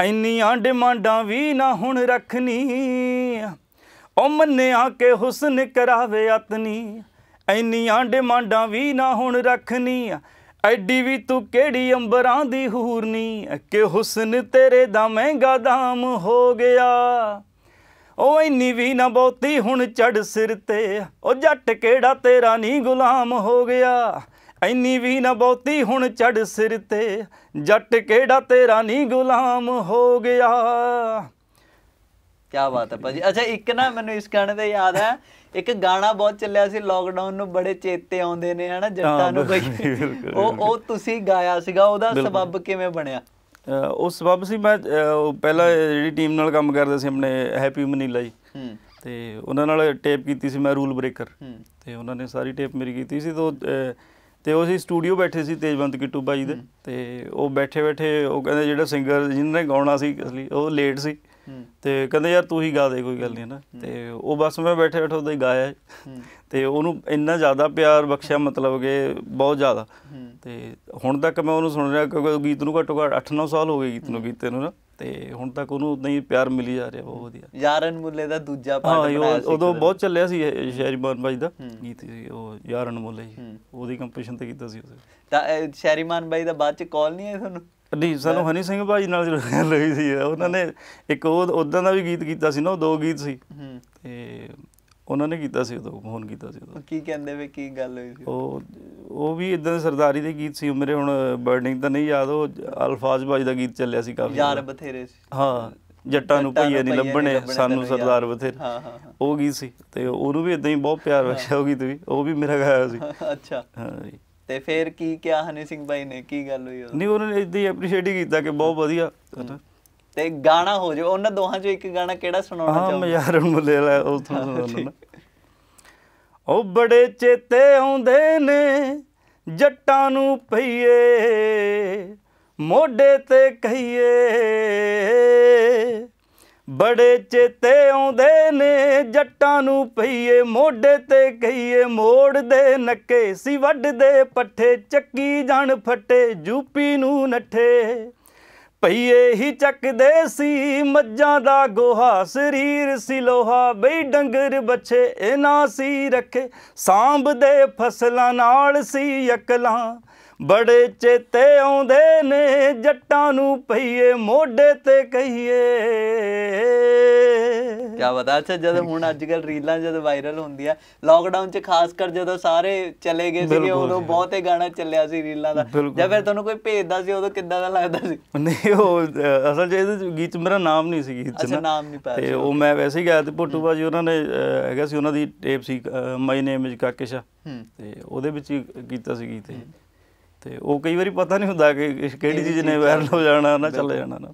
ਐਨੀਆਂ ਡਿਮਾਂਡਾਂ ਵੀ ਨਾ ਹੁਣ ਰੱਖਨੀ ਉਹ ਮੰਨਿਆ ਕਿ ਹੁਸਨ ਕਰਾਵੇ ਅਤਨੀ ਐਨੀਆਂ ਡਿਮਾਂਡਾਂ ਵੀ ਨਾ ਹੁਣ ਰੱਖਨੀ ਐਡੀ ਵੀ ਤੂੰ ਕਿਹੜੀ ਅੰਬਰਾਂ ਦੀ ਹੂਰਨੀ ਕਿ ਹੁਸਨ ਤੇਰੇ ਦਾ ਮਹਿੰਗਾ ਦਾਮ ਹੋ ਗਿਆ ਓ ਇੰਨੀ ਵੀ ਨਾ ਬਹੁਤੀ ਹੁਣ ਚੜ ਸਿਰ ਤੇ ਓ ਜੱਟ ਕਿਹੜਾ ਤੇਰਾ ਨਹੀਂ ਗੁਲਾਮ ਹੋ ਗਿਆ ਐਨੀ ਵੀ ਨਾ ਬਹੁਤੀ ਹੁਣ ਚੜ ਸਿਰ ਤੇ ਜੱਟ ਕਿਹੜਾ ਤੇਰਾ ਨਹੀਂ ਗੁਲਾਮ ਹੋ ਗਿਆ ਕੀ ਬਾਤ ਹੈ ਭਾਜੀ ਅੱਛਾ ਇੱਕ ਨਾ ਮੈਨੂੰ ਇਸ ਗਾਣੇ ਦਾ ਯਾਦ ਹੈ ਇੱਕ ਗਾਣਾ ਬਹੁਤ ਚੱਲਿਆ ਸੀ ਲਾਕਡਾਊਨ ਨੂੰ ਬੜੇ ਚੇਤੇ ਆਉਂਦੇ ਨੇ ਹਨਾ ਜੱਟਾਂ ਨੂੰ ਬਈ ਉਹ ਉਹ ਤੁਸੀਂ ਗਾਇਆ ਸੀਗਾ ਉਹਦਾ ਸਬਬ ਕਿਵੇਂ ਬਣਿਆ ਉਹ ਸਬਬ ਸੀ ਮੈਂ ਪਹਿਲਾਂ ਜਿਹੜੀ ਟੀਮ ਨਾਲ ਕੰਮ ਕਰਦਾ ਸੀ ਆਪਣੇ ਹੈਪੀ ਮਨੀਲਾ ਜੀ ਤੇ ਉਹਨਾਂ ਨਾਲ ਟੇਪ ਕੀਤੀ ਸੀ ਮੈਂ ਰੂਲ ਬ੍ਰੇਕਰ ਤੇ ਉਹਨਾਂ ਨੇ ਸਾਰੀ ਟੇਪ ਮੇਰੀ ਕੀਤੀ ਸੀ ਤੋਂ ਤੇ ਉਹ ਸੀ ਸਟੂਡੀਓ ਬੈਠੇ ਸੀ ਤੇਜਵੰਤ ਕਿੱਟੂ ਭਾਈ ਦੇ ਤੇ ਉਹ ਬੈਠੇ ਬੈਠੇ ਉਹ ਕਹਿੰਦੇ ਜਿਹੜਾ ਸਿੰਗਰ ਜਿਹਨੇ ਗਾਉਣਾ ਸੀ ਅਸਲੀ ਉਹ ਲੇਟ ਸੀ ਤੇ ਕਹਿੰਦੇ ਯਾਰ ਤੂੰ ਹੀ ਗਾ ਦੇ ਕੋਈ ਗੱਲ ਨਹੀਂ ਨਾ ਤੇ ਉਹ ਬਸ ਮੈਂ ਬੈਠੇ ਬੈਠੇ ਉਦੋਂ ਹੀ ਗਾਇਆ ਤੇ ਉਹਨੂੰ ਇੰਨਾ ਜ਼ਿਆਦਾ ਪਿਆਰ ਬਖਸ਼ਿਆ ਮਤਲਬ ਕਿ ਬਹੁਤ ਜ਼ਿਆਦਾ ਤੇ ਹੁਣ ਤੱਕ ਮੈਂ ਉਹਨੂੰ ਸੁਣ ਰਿਹਾ ਕਿਉਂਕਿ ਗੀਤ ਨੂੰ ਘੱਟੋ ਘੱਟ 8-9 ਸਾਲ ਹੋ ਗਏ ਗੀਤ ਨੂੰ ਗੀਤੇ ਨੂੰ ਨਾ ਤੇ ਹੁਣ ਤੱਕ ਉਹਨੂੰ ਉਦਾਂ ਹੀ ਪਿਆਰ ਮਿਲੀ ਜਾ ਰਿਹਾ ਬਹੁਤ ਵਧੀਆ ਯਾਰ ਮੁੱਲੇ ਦਾ ਦੂਜਾ ਪਾਰਟ ਬਣਾਇਆ ਸੀ ਉਦੋਂ ਬਹੁਤ ਚੱਲਿਆ ਸੀ ਸ਼ੈਰੀਮਾਨ ਬਾਈ ਦਾ ਗੀਤ ਸੀ ਉਹ ਯਾਰ ਮੁੱਲੇ ਉਹਦੀ ਕੰਪੋਜੀਸ਼ਨ ਤੇ ਕੀਤਾ ਸੀ ਉਸੇ ਤਾਂ ਸ਼ੈਰੀਮਾਨ ਬਾਈ ਦਾ ਬਾਅਦ ਚ ਕਾਲ ਨਹੀਂ ਆਇਆ ਤੁਹਾਨੂੰ ਨਹੀਂ ਸਾਨੂੰ ਹਨੀ ਸਿੰਘ ਭਾਜੀ ਨਾਲ ਗੱਲ ਸੀ ਉਹਨਾਂ ਨੇ ਇੱਕ ਉਹ ਉਦਾਂ ਦਾ ਵੀ ਗੀਤ ਕੀਤਾ ਸੀ ਨਾ ਉਹ ਦੋ ਗੀਤ ਸੀ ਤੇ ਉਹਨਾਂ ਨੇ ਕੀਤਾ ਸੀ ਉਹ ਫੋਨ ਕੀਤਾ ਸੀ ਉਹ ਕੀ ਕਹਿੰਦੇ ਵੇ ਕੀ ਗੱਲ ਹੋਈ ਸੀ ਉਹ ਉਹ ਵੀ ਇਦਾਂ ਦੇ ਸਰਦਾਰੀ ਦੇ ਗੀਤ ਸੀ ਮੇਰੇ ਹੁਣ ਬਰਡਿੰਗ ਤਾਂ ਨਹੀਂ ਯਾਦ ਉਹ ਅਲਫਾਜ਼ ਭਾਜੀ ਦਾ ਗੀਤ ਚੱਲਿਆ ਸੀ ਕਾਫੀ ਯਾਰ ਬਥੇਰੇ ਸੀ ਹਾਂ ਜੱਟਾਂ ਨੂੰ ਭਈਏ ਨਹੀਂ ਲੱਭਣੇ ਸਾਨੂੰ ਸਰਦਾਰ ਬਥੇਰੇ ਹਾਂ ਹਾਂ ਉਹ ਗੀਤ ਸੀ ਤੇ ਉਹਨੂੰ ਵੀ ਇਦਾਂ ਹੀ ਬਹੁਤ ਪਿਆਰ ਵਸਿਆ ਉਹ ਗੀਤ ਵੀ ਉਹ ਵੀ ਮੇਰਾ ਗਾਇਆ ਸੀ ਅੱਛਾ ਹਾਂ ਜੀ ਤੇ ਫਿਰ ਕੀ ਕਿਹਾ ਹਨੀ ਸਿੰਘ ਬਾਈ ਨੇ ਕੀ ਗੱਲ ਹੋਈ ਉਹ ਨਹੀਂ ਉਹਨੇ ਇਦਾਂ ਹੀ ਐਪਰੀਸ਼ੀਏਟ ਹੀ ਕੀਤਾ ਕਿ ਬਹੁਤ ਵਧੀਆ ਤੇ ਗਾਣਾ ਹੋ ਜਾਵੇ ਉਹਨਾਂ ਦੋਹਾਂ ਚੋਂ ਇੱਕ ਗਾਣਾ ਕਿਹੜਾ ਸੁਣਾਉਣਾ ਚਾਹੁੰਦੇ ਹਾਂ ਮੈਂ ਯਾਰ ਉਹਨੂੰ ਲੈ ਲੈ ਉਹ ਤੁਹਾਨੂੰ ਸੁਣਾਉਣਾ ਉਹ ਬੜੇ ਚੇਤੇ ਆਉਂਦੇ ਨੇ ਜੱਟਾਂ ਨੂੰ ਪਈਏ ਮੋਢੇ ਤੇ ਕਹੀਏ ਬੜੇ ਚੇਤੇ ਆਉਂਦੇ ਨੇ ਜੱਟਾਂ ਨੂੰ ਪਈਏ ਮੋਢੇ ਤੇ ਕਹੀਏ ਮੋੜਦੇ ਨੱਕੇ ਸੀ ਵੱਢਦੇ ਪੱਠੇ ਚੱਕੀ ਜਾਣ ਫੱਟੇ ਜੂਪੀ ਨੂੰ ਨੱਠੇ ਪਈਏ ਹੀ ਚੱਕਦੇ ਸੀ ਮੱਜਾਂ ਦਾ ਗੋਹਾ ਸਰੀਰ ਸੀ ਲੋਹਾ ਬਈ ਡੰਗਰ ਬੱਚੇ ਇਹਨਾਂ ਸੀ ਰੱਖੇ ਸਾਂਭਦੇ ਫਸਲਾਂ ਨਾਲ ਸੀ ਅਕਲਾਂ ਬੜੇ ਚੇਤੇ ਆਉਂਦੇ ਨੇ ਜੱਟਾਂ ਨੂੰ ਪਈਏ ਮੋਢੇ ਤੇ ਕਹੀਏ ਕੀ ਬਤਾ ਅੱਛਾ ਜਦੋਂ ਹੁਣ ਅੱਜ ਕੱਲ ਰੀਲਾਂ ਜਦੋਂ ਵਾਇਰਲ ਹੁੰਦੀਆਂ ਲਾਕਡਾਊਨ 'ਚ ਖਾਸ ਕਰ ਜਦੋਂ ਸਾਰੇ ਚਲੇ ਗਏ ਸੀ ਉਦੋਂ ਬਹੁਤੇ ਗਾਣਾ ਚੱਲਿਆ ਸੀ ਰੀਲਾਂ ਦਾ ਜਾਂ ਫਿਰ ਤੁਹਾਨੂੰ ਕੋਈ ਭੇਜਦਾ ਸੀ ਉਦੋਂ ਕਿੱਦਾਂ ਦਾ ਲੱਗਦਾ ਸੀ ਨਹੀਂ ਉਹ ਅਸਲ 'ਚ ਇਹਦੇ ਗੀਤ ਮੇਰਾ ਨਾਮ ਨਹੀਂ ਸੀ ਗੀਤ 'ਚ ਅੱਛਾ ਨਾਮ ਨਹੀਂ ਪਾਇਆ ਤੇ ਉਹ ਮੈਂ ਵੈਸੇ ਹੀ ਗਿਆ ਤੇ ਪੋਟੂ ਬਾਜੀ ਉਹਨਾਂ ਨੇ ਹੈਗਾ ਸੀ ਉਹਨਾਂ ਦੀ tape C my name is ਕਾਕੇਸ਼ਾ ਤੇ ਉਹਦੇ ਵਿੱਚ ਹੀ ਕੀਤਾ ਸੀ ਗੀਤ ਇਹ ਤੇ ਉਹ ਕਈ ਵਾਰੀ ਪਤਾ ਨਹੀਂ ਹੁੰਦਾ ਕਿ ਕਿਹੜੀ ਚੀਜ਼ ਨੇ ਵਾਇਰਲ ਹੋ ਜਾਣਾ ਨਾ ਚੱਲ ਜਾਣਾ ਨਾ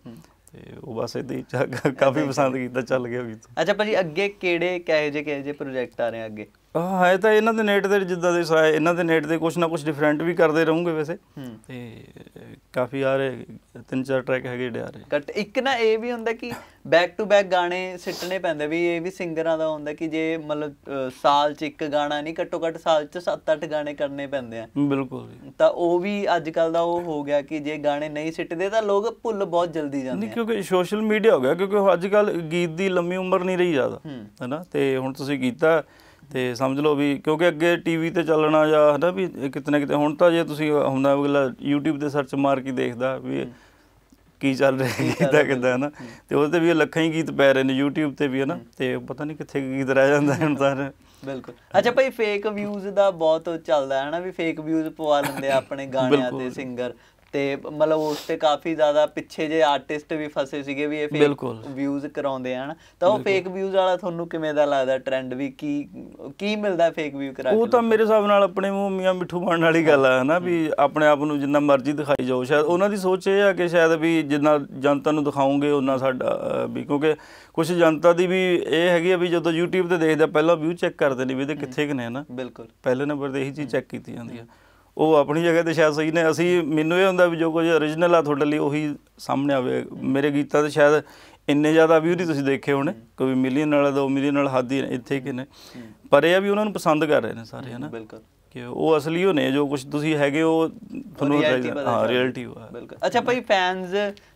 ਤੇ ਉਹ ਬਸ ਇਦਾਂ ਹੀ ਕਾਫੀ ਪਸੰਦ ਕੀਤਾ ਚੱਲ ਗਿਆ ਵੀ ਅੱਛਾ ਭਾਜੀ ਅੱਗੇ ਕਿਹੜੇ ਕਹੇ ਜੇ ਕਹੇ ਜੇ ਪ੍ਰੋਜੈਕਟ ਆ ਰਹੇ ਆ ਅੱਗੇ ਹੈ ਤਾਂ ਇਹਨਾਂ ਦੇ ਨੇਟ ਦੇ ਜਿੱਦਾਂ ਦੇ ਸਾਇ ਇਹਨਾਂ ਦੇ ਨੇਟ ਦੇ ਕੁਝ ਨਾ ਕੁਝ ਡਿਫਰੈਂਟ ਵੀ ਕਰਦੇ ਰਹੂਗੇ ਵੈਸੇ ਤੇ ਕਾਫੀ ਆ ਰਹੇ ਤਿੰਨ ਚਾਰ ਟਰੈਕ ਹੈਗੇ ਡੇ ਆ ਰਹੇ ਕੱਟ ਇੱਕ ਨਾ ਇਹ ਵੀ ਹੁੰਦਾ ਕਿ ਬੈਕ ਟੂ ਬੈਕ ਗਾਣੇ ਸਿੱਟਣੇ ਪੈਂਦੇ ਵੀ ਇਹ ਵੀ ਸਿੰਗਰਾਂ ਦਾ ਹੁੰਦਾ ਕਿ ਜੇ ਮਤਲਬ ਸਾਲ 'ਚ ਇੱਕ ਗਾਣਾ ਨਹੀਂ ਘੱਟੋ ਘੱਟ ਸਾਲ 'ਚ 7-8 ਗਾਣੇ ਕਰਨੇ ਪੈਂਦੇ ਆ ਬਿਲਕੁਲ ਤਾਂ ਉਹ ਵੀ ਅੱਜ ਕੱਲ ਦਾ ਉਹ ਹੋ ਗਿਆ ਕਿ ਜੇ ਗਾਣੇ ਨਹੀਂ ਸਿੱਟਦੇ ਤਾਂ ਲੋਕ ਭੁੱਲ ਬਹੁਤ ਜਲਦੀ ਜਾਂਦੇ ਨਹੀਂ ਕਿਉਂਕਿ ਸੋਸ਼ਲ ਮੀਡੀਆ ਹੋ ਗਿਆ ਕਿਉਂਕਿ ਅੱਜ ਕੱਲ ਗੀਤ ਦੀ ਲੰਮੀ ਉਮਰ ਨਹੀਂ ਰਹੀ ਜ਼ਿਆਦਾ ਹੈਨਾ ਤੇ ਹੁਣ ਤੁਸੀਂ ਕੀਤਾ ਤੇ ਸਮਝ ਲਓ ਵੀ ਕਿਉਂਕਿ ਅੱਗੇ ਟੀਵੀ ਤੇ ਚੱਲਣਾ ਜਾਂ ਹਨਾ ਵੀ ਕਿਤਨੇ ਕਿਤੇ ਹੁਣ ਤਾਂ ਜੇ ਤੁਸੀਂ ਹੁੰਦਾ ਅਗਲਾ YouTube ਤੇ ਸਰਚ ਮਾਰ ਕੇ ਦੇਖਦਾ ਵੀ ਕੀ ਚੱਲ ਰਿਹਾ ਹੈ ਕਿਦਾਂ ਹਨਾ ਤੇ ਉਹਦੇ ਤੇ ਵੀ ਲੱਖਾਂ ਹੀ ਗੀਤ ਪੈ ਰਹੇ ਨੇ YouTube ਤੇ ਵੀ ਹਨਾ ਤੇ ਪਤਾ ਨਹੀਂ ਕਿੱਥੇ ਗੀਤ ਰਹਿ ਜਾਂਦਾ ਹੁਣ ਤਾਂ ਬਿਲਕੁਲ ਅੱਛਾ ਭਾਈ ਫੇਕ ਵਿਊਜ਼ ਦਾ ਬਹੁਤ ਚੱਲਦਾ ਹੈ ਨਾ ਵੀ ਫੇਕ ਵਿਊਜ਼ ਪਵਾ ਲੈਂਦੇ ਆ ਆਪਣੇ ਗਾਣਿਆਂ ਤੇ ਸਿੰਗਰ ਤੇ ਮਤਲਬ ਉਸ ਤੇ ਕਾਫੀ ਜ਼ਿਆਦਾ ਪਿੱਛੇ ਜੇ ਆਰਟਿਸਟ ਵੀ ਫਸੇ ਸੀਗੇ ਵੀ ਇਹ ਫੇਕ ਵਿਊਜ਼ ਕਰਾਉਂਦੇ ਹਨ ਤਾਂ ਉਹ ਫੇਕ ਵਿਊਜ਼ ਵਾਲਾ ਤੁਹਾਨੂੰ ਕਿਵੇਂ ਦਾ ਲੱਗਦਾ ਟ੍ਰੈਂਡ ਵੀ ਕੀ ਕੀ ਮਿਲਦਾ ਫੇਕ ਵਿਊ ਕਰਾ ਕੇ ਉਹ ਤਾਂ ਮੇਰੇ ਹਿਸਾਬ ਨਾਲ ਆਪਣੇ ਮੂੰਹ ਮੀਆਂ ਮਿੱਠੂ ਬਣਨ ਵਾਲੀ ਗੱਲ ਆ ਹਨਾ ਵੀ ਆਪਣੇ ਆਪ ਨੂੰ ਜਿੰਨਾ ਮਰਜ਼ੀ ਦਿਖਾਈ ਜਾਓ ਸ਼ਾਇਦ ਉਹਨਾਂ ਦੀ ਸੋਚ ਇਹ ਆ ਕਿ ਸ਼ਾਇਦ ਵੀ ਜਿੰਨਾ ਜਨਤਾ ਨੂੰ ਦਿਖਾਉਂਗੇ ਉਹਨਾਂ ਸਾਡਾ ਵੀ ਕਿਉਂਕਿ ਕੁਝ ਜਨਤਾ ਦੀ ਵੀ ਇਹ ਹੈਗੀ ਆ ਵੀ ਜਦੋਂ YouTube ਤੇ ਦੇਖਦਾ ਪਹਿਲਾਂ ਵਿਊ ਚੈੱਕ ਕਰਦੇ ਨੇ ਵੀ ਇਹਦੇ ਕਿੱਥੇ ਕਿ ਨੇ ਹਨਾ ਬਿਲਕੁਲ ਪਹਿਲੇ ਨੰਬਰ ਤੇ ਇਹੀ ਚੀਜ਼ ਚੈੱਕ ਕੀਤੀ ਜਾਂਦੀ ਆ ਉਹ ਆਪਣੀ ਜਗ੍ਹਾ ਤੇ ਸ਼ਾਇਦ ਸਹੀ ਨੇ ਅਸੀਂ ਮੈਨੂੰ ਇਹ ਹੁੰਦਾ ਵੀ ਜੋ ਕੁਝ origignal ਆ ਤੁਹਾਡੇ ਲਈ ਉਹੀ ਸਾਹਮਣੇ ਆਵੇ ਮੇਰੇ ਗੀਤਾਂ ਤੇ ਸ਼ਾਇਦ ਇੰਨੇ ਜ਼ਿਆਦਾ ਵਿਊ ਨਹੀਂ ਤੁਸੀਂ ਦੇਖੇ ਹੋਣੇ ਕੋਈ ਮਿਲੀਅਨ ਵਾਲਾ 2 ਮਿਲੀਅਨ ਵਾਲਾ ਹੱਦ ਹੀ ਇੱਥੇ ਕਿਨੇ ਪਰ ਇਹ ਆ ਵੀ ਉਹਨਾਂ ਨੂੰ ਪਸੰਦ ਕਰ ਰਹੇ ਨੇ ਸਾਰੇ ਹਨਾ ਬਿਲਕੁਲ ਕਿ ਉਹ ਅਸਲੀ ਹੋ ਨੇ ਜੋ ਕੁਝ ਤੁਸੀਂ ਹੈਗੇ ਉਹ ਤੁਹਾਨੂੰ ਹਾਂ ਰਿਐਲਿਟੀ ਹੋਆ ਬਿਲਕੁਲ ਅੱਛਾ ਭਾਈ ਫੈਨਸ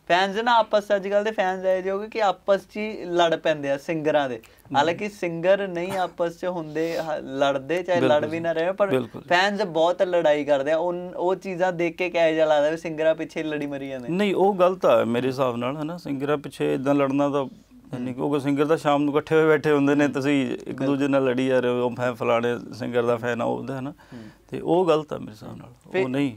ਫੈਨਸ ਨਾ ਆਪਸ ਅੱਜ ਕੱਲ ਦੇ ਫੈਨਸ ਆਏ ਜੋ ਕਿ ਆਪਸ 'ਚ ਹੀ ਲੜ ਪੈਂਦੇ ਆ ਸਿੰਗਰਾਂ ਦੇ ਹਾਲਾਂਕਿ ਸਿੰਗਰ ਨਹੀਂ ਆਪਸ 'ਚ ਹੁੰਦੇ ਲੜਦੇ ਚਾਹੇ ਲੜ ਵੀ ਨਾ ਰਹੇ ਪਰ ਫੈਨਸ ਬਹੁਤ ਲੜਾਈ ਕਰਦੇ ਆ ਉਹ ਚੀਜ਼ਾਂ ਦੇਖ ਕੇ ਕਹਿ ਜਾ ਲੱਗਦਾ ਵੀ ਸਿੰਗਰਾਂ ਪਿੱਛੇ ਲੜੀ ਮਰੀ ਜਾਂਦੇ ਨਹੀਂ ਉਹ ਗਲਤ ਆ ਮੇਰੇ ਹਿਸਾਬ ਨਾਲ ਹਨਾ ਸਿੰਗਰਾਂ ਪਿੱਛੇ ਇਦਾਂ ਲੜਨਾ ਤਾਂ ਨਹੀਂ ਕਿ ਸਿੰਗਰ ਦਾ ਸ਼ਾਮ ਨੂੰ ਇਕੱਠੇ ਹੋਏ ਬੈਠੇ ਹੁੰਦੇ ਨੇ ਤੁਸੀਂ ਇੱਕ ਦੂਜੇ ਨਾਲ ਲੜੀ ਜਾ ਰਹੇ ਹੋ ਮੈਂ ਫਲਾਣੇ ਸਿੰਗਰ ਦਾ ਫੈਨ ਆ ਉਹਦਾ ਹੈ ਨਾ ਤੇ ਉਹ ਗਲਤ ਆ ਮੇਰੇ ਹਿਸਾਬ ਨਾਲ ਉਹ ਨਹੀਂ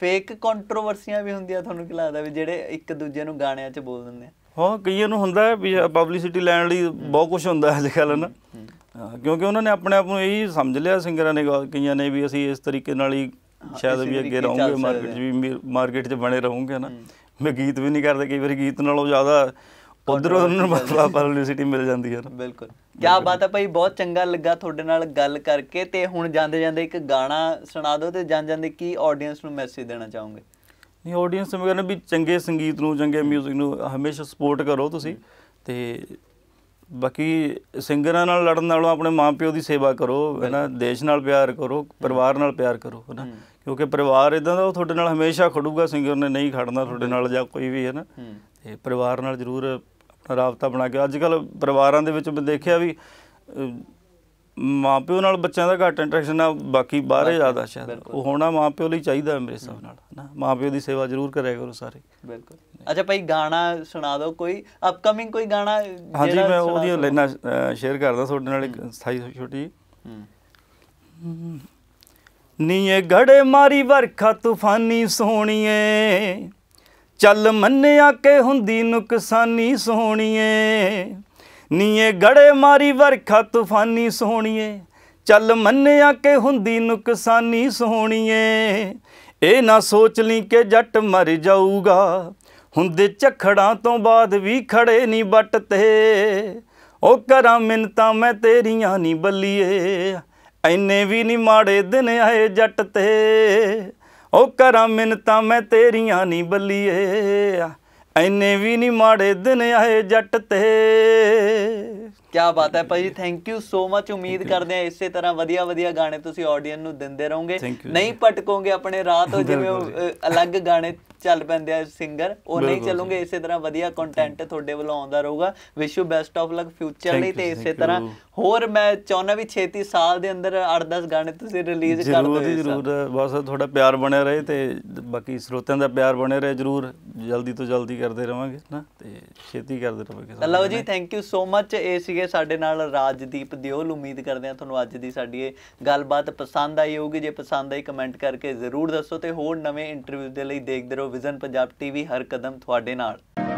ਫੇਕ ਕੰਟਰੋਵਰਸੀਆਂ ਵੀ ਹੁੰਦੀਆਂ ਤੁਹਾਨੂੰ ਕੀ ਲੱਗਦਾ ਵੀ ਜਿਹੜੇ ਇੱਕ ਦੂਜੇ ਨੂੰ ਗਾਣਿਆਂ 'ਚ ਬੋਲ ਦਿੰਦੇ ਆ ਹਾਂ ਕਈਆਂ ਨੂੰ ਹੁੰਦਾ ਵੀ ਪਬਲਿਸਿਟੀ ਲੈਣ ਲਈ ਬਹੁਤ ਕੁਝ ਹੁੰਦਾ ਅੱਜ ਕੱਲ ਨਾ ਕਿਉਂਕਿ ਉਹਨਾਂ ਨੇ ਆਪਣੇ ਆਪ ਨੂੰ ਇਹੀ ਸਮਝ ਲਿਆ ਸਿੰਗਰਾਂ ਨੇ ਕਈਆਂ ਨੇ ਵੀ ਅਸੀਂ ਇਸ ਤਰੀਕੇ ਨਾਲ ਹੀ ਸ਼ਾਇਦ ਵੀ ਅੱਗੇ ਰਹੋਗੇ ਮਾਰਕੀਟ 'ਚ ਵੀ ਮਾਰਕੀਟ 'ਚ ਬਣੇ ਰਹਾਂਗੇ ਨਾ ਮੈਂ ਗੀਤ ਵੀ ਨਹੀਂ ਕਰਦਾ ਕਈ ਵਾਰੀ ਗੀਤ ਨਾਲੋਂ ਜ਼ਿਆਦਾ ਉਧਰੋਂ ਉਹਨਾਂ ਨੂੰ ਪਬਲਿਸਿਟੀ ਮਿਲ ਜਾਂਦੀ ਹੈ ਬਿਲਕੁਲ ਕੀ ਬਾਤ ਹੈ ਭਾਈ ਬਹੁਤ ਚੰਗਾ ਲੱਗਾ ਤੁਹਾਡੇ ਨਾਲ ਗੱਲ ਕਰਕੇ ਤੇ ਹੁਣ ਜਾਂਦੇ ਜਾਂਦੇ ਇੱਕ ਗਾਣਾ ਸੁਣਾ ਦਿਓ ਤੇ ਜਾਂਦੇ ਜਾਂਦੇ ਕੀ ਆਡੀਅנס ਨੂੰ ਮੈਸੇਜ ਦੇਣਾ ਚਾਹੋਗੇ ਨਹੀਂ ਆਡੀਅנס ਨੂੰ ਕਹਿੰਦਾ ਵੀ ਚੰਗੇ ਸੰਗੀਤ ਨੂੰ ਚੰਗੇ 뮤직 ਨੂੰ ਹਮੇਸ਼ਾ ਸਪੋਰਟ ਕਰੋ ਤੁਸੀਂ ਤੇ ਬਾਕੀ ਸਿੰਗਰਾਂ ਨਾਲ ਲੜਨ ਨਾਲੋਂ ਆਪਣੇ ਮਾਪਿਓ ਦੀ ਸੇਵਾ ਕਰੋ ਹੈਨਾ ਦੇਸ਼ ਨਾਲ ਪਿਆਰ ਕਰੋ ਪਰਿਵਾਰ ਨਾਲ ਪਿਆਰ ਕਰੋ ਹੈਨਾ ਕਿਉਂਕਿ ਪਰਿਵਾਰ ਇਦਾਂ ਦਾ ਉਹ ਤੁਹਾਡੇ ਨਾਲ ਹਮੇਸ਼ਾ ਖੜੂਗਾ ਸਿੰਗਰ ਨੇ ਨਹੀਂ ਖੜਨਾ ਤੁਹਾਡੇ ਨਾਲ ਜਾਂ ਕੋਈ ਵੀ ਹੈਨਾ ਤੇ ਪਰਿਵਾਰ ਨਾਲ ਜ਼ਰੂਰ ਰਾਬਤਾ ਬਣਾ ਕੇ ਅੱਜ ਕੱਲ ਪਰਿਵਾਰਾਂ ਦੇ ਵਿੱਚ ਦੇਖਿਆ ਵੀ ਮਾਪਿਓ ਨਾਲ ਬੱਚਿਆਂ ਦਾ ਘੱਟ ਇੰਟਰੈਕਸ਼ਨ ਆ ਬਾਕੀ ਬਾਹਰੇ ਜ਼ਿਆਦਾ ਸ਼ਾਇਦ ਉਹ ਹੋਣਾ ਮਾਪਿਓ ਲਈ ਚਾਹੀਦਾ ਮੇਰੇ ਹਿਸਾਬ ਨਾਲ ਨਾ ਮਾਪਿਓ ਦੀ ਸੇਵਾ ਜ਼ਰੂਰ ਕਰਿਆ ਕਰੋ ਸਾਰੇ ਬਿਲਕੁਲ ਅੱਛਾ ਭਾਈ ਗਾਣਾ ਸੁਣਾ ਦਿਓ ਕੋਈ ਅਪਕਮਿੰਗ ਕੋਈ ਗਾਣਾ ਹਾਂਜੀ ਮੈਂ ਉਹਦੀ ਲੈਣਾ ਸ਼ੇਅਰ ਕਰਦਾ ਤੁਹਾਡੇ ਨਾਲ ਇੱਕ ਸਾਈ ਛੋਟੀ ਨੀਏ ਘੜੇ ਮਾਰੀ ਵਰਖਾ ਤੂਫਾਨੀ ਸੋਣੀਏ ਚੱਲ ਮੰਨਿਆ ਕੇ ਹੁੰਦੀ ਨੁਕਸਾਨੀ ਸੋਹਣੀਏ ਨੀਏ ਗੜੇ ਮਾਰੀ ਵਰਖਾ ਤੂਫਾਨੀ ਸੋਹਣੀਏ ਚੱਲ ਮੰਨਿਆ ਕੇ ਹੁੰਦੀ ਨੁਕਸਾਨੀ ਸੋਹਣੀਏ ਇਹ ਨਾ ਸੋਚ ਲਈ ਕਿ ਜੱਟ ਮਰ ਜਾਊਗਾ ਹੁੰਦੇ ਝਖੜਾਂ ਤੋਂ ਬਾਅਦ ਵੀ ਖੜੇ ਨਹੀਂ ਬੱਟ ਤੇ ਉਹ ਕਰਾਂ ਮਿੰਤਾ ਮੈਂ ਤੇਰੀਆਂ ਨਹੀਂ ਬੱਲੀਏ ਐਨੇ ਵੀ ਨਹੀਂ ਮਾੜੇ ਦਿਨ ਆਏ ਜੱਟ ਤੇ ਉਹ ਕਰਾਂ ਮਿੰਤਾ ਮੈਂ ਤੇਰੀਆਂ ਨਹੀਂ ਬੱਲੀਏ ਐਨੇ ਵੀ ਨਹੀਂ ਮਾੜੇ ਦਿਨ ਆਏ ਜੱਟ ਤੇ ਕੀ ਬਾਤ ਹੈ ਭਾਈ ਥੈਂਕ ਯੂ ਸੋ ਮਚ ਉਮੀਦ ਕਰਦੇ ਆ ਇਸੇ ਤਰ੍ਹਾਂ ਵਧੀਆ ਵਧੀਆ ਗਾਣੇ ਤੁਸੀਂ ਆਡੀਅנס ਨੂੰ ਦਿੰਦੇ ਰਹੋਗੇ ਨਹੀਂ ਪਟਕੋਗੇ ਆਪਣੇ ਰਾਤ ਤੋਂ ਜਿਵੇਂ ਅਲੱਗ ਗਾਣੇ ਚੱਲ ਪੈਂਦੇ ਆ ਸਿੰਗਰ ਉਹ ਨਹੀਂ ਚੱਲੂਗੇ ਇਸੇ ਤਰ੍ਹਾਂ ਵਧੀਆ ਕੰਟੈਂਟ ਤੁਹਾਡੇ ਵੱਲੋਂ ਆਉਂਦਾ ਰਹੂਗਾ wish you best of luck future ਲਈ ਤੇ ਇਸੇ ਤਰ੍ਹਾਂ ਹੋਰ ਮੈਂ ਚਾਹੁੰਦਾ ਵੀ ਛੇਤੀ ਸਾਲ ਦੇ ਅੰਦਰ 8-10 ਗਾਣੇ ਤੁਸੀਂ ਰਿਲੀਜ਼ ਕਰ ਦਿਓ ਜਰੂਰ ਜਰੂਰ ਤੁਹਾਡਾ ਪਿਆਰ ਬਣਿਆ ਰਹੇ ਤੇ ਬਾਕੀ ਸਰੋਤਿਆਂ ਦਾ ਪਿਆਰ ਬਣਿਆ ਰਹੇ ਜਰੂਰ ਜਲਦੀ ਤੋਂ ਜਲਦੀ ਕਰਦੇ ਰਵਾਂਗੇ ਨਾ ਤੇ ਛੇਤੀ ਕਰਦੇ ਰਵਾਂਗੇ ਲਓ ਜੀ thank you so much A C ਹੈ ਸਾਡੇ ਨਾਲ ਰਾਜਦੀਪ ਦਿਓਲ ਉਮੀਦ ਕਰਦੇ ਹਾਂ ਤੁਹਾਨੂੰ ਅੱਜ ਦੀ ਸਾਡੀ ਇਹ ਗੱਲਬਾਤ ਪਸੰਦ ਆਈ ਹੋਊਗੀ ਜੇ ਪਸੰਦ ਆਈ ਕਮੈਂਟ ਕਰਕੇ ਜ਼ਰੂਰ ਦੱਸੋ ਤੇ ਹੋਰ ਨਵੇਂ ਇੰਟਰਵਿਊ ਦੇ ਲਈ ਦੇਖਦੇ ਰਹੋ ਵਿਜ਼ਨ ਪੰਜਾਬ ਟੀਵੀ ਹਰ ਕਦਮ ਤੁਹਾਡੇ ਨਾਲ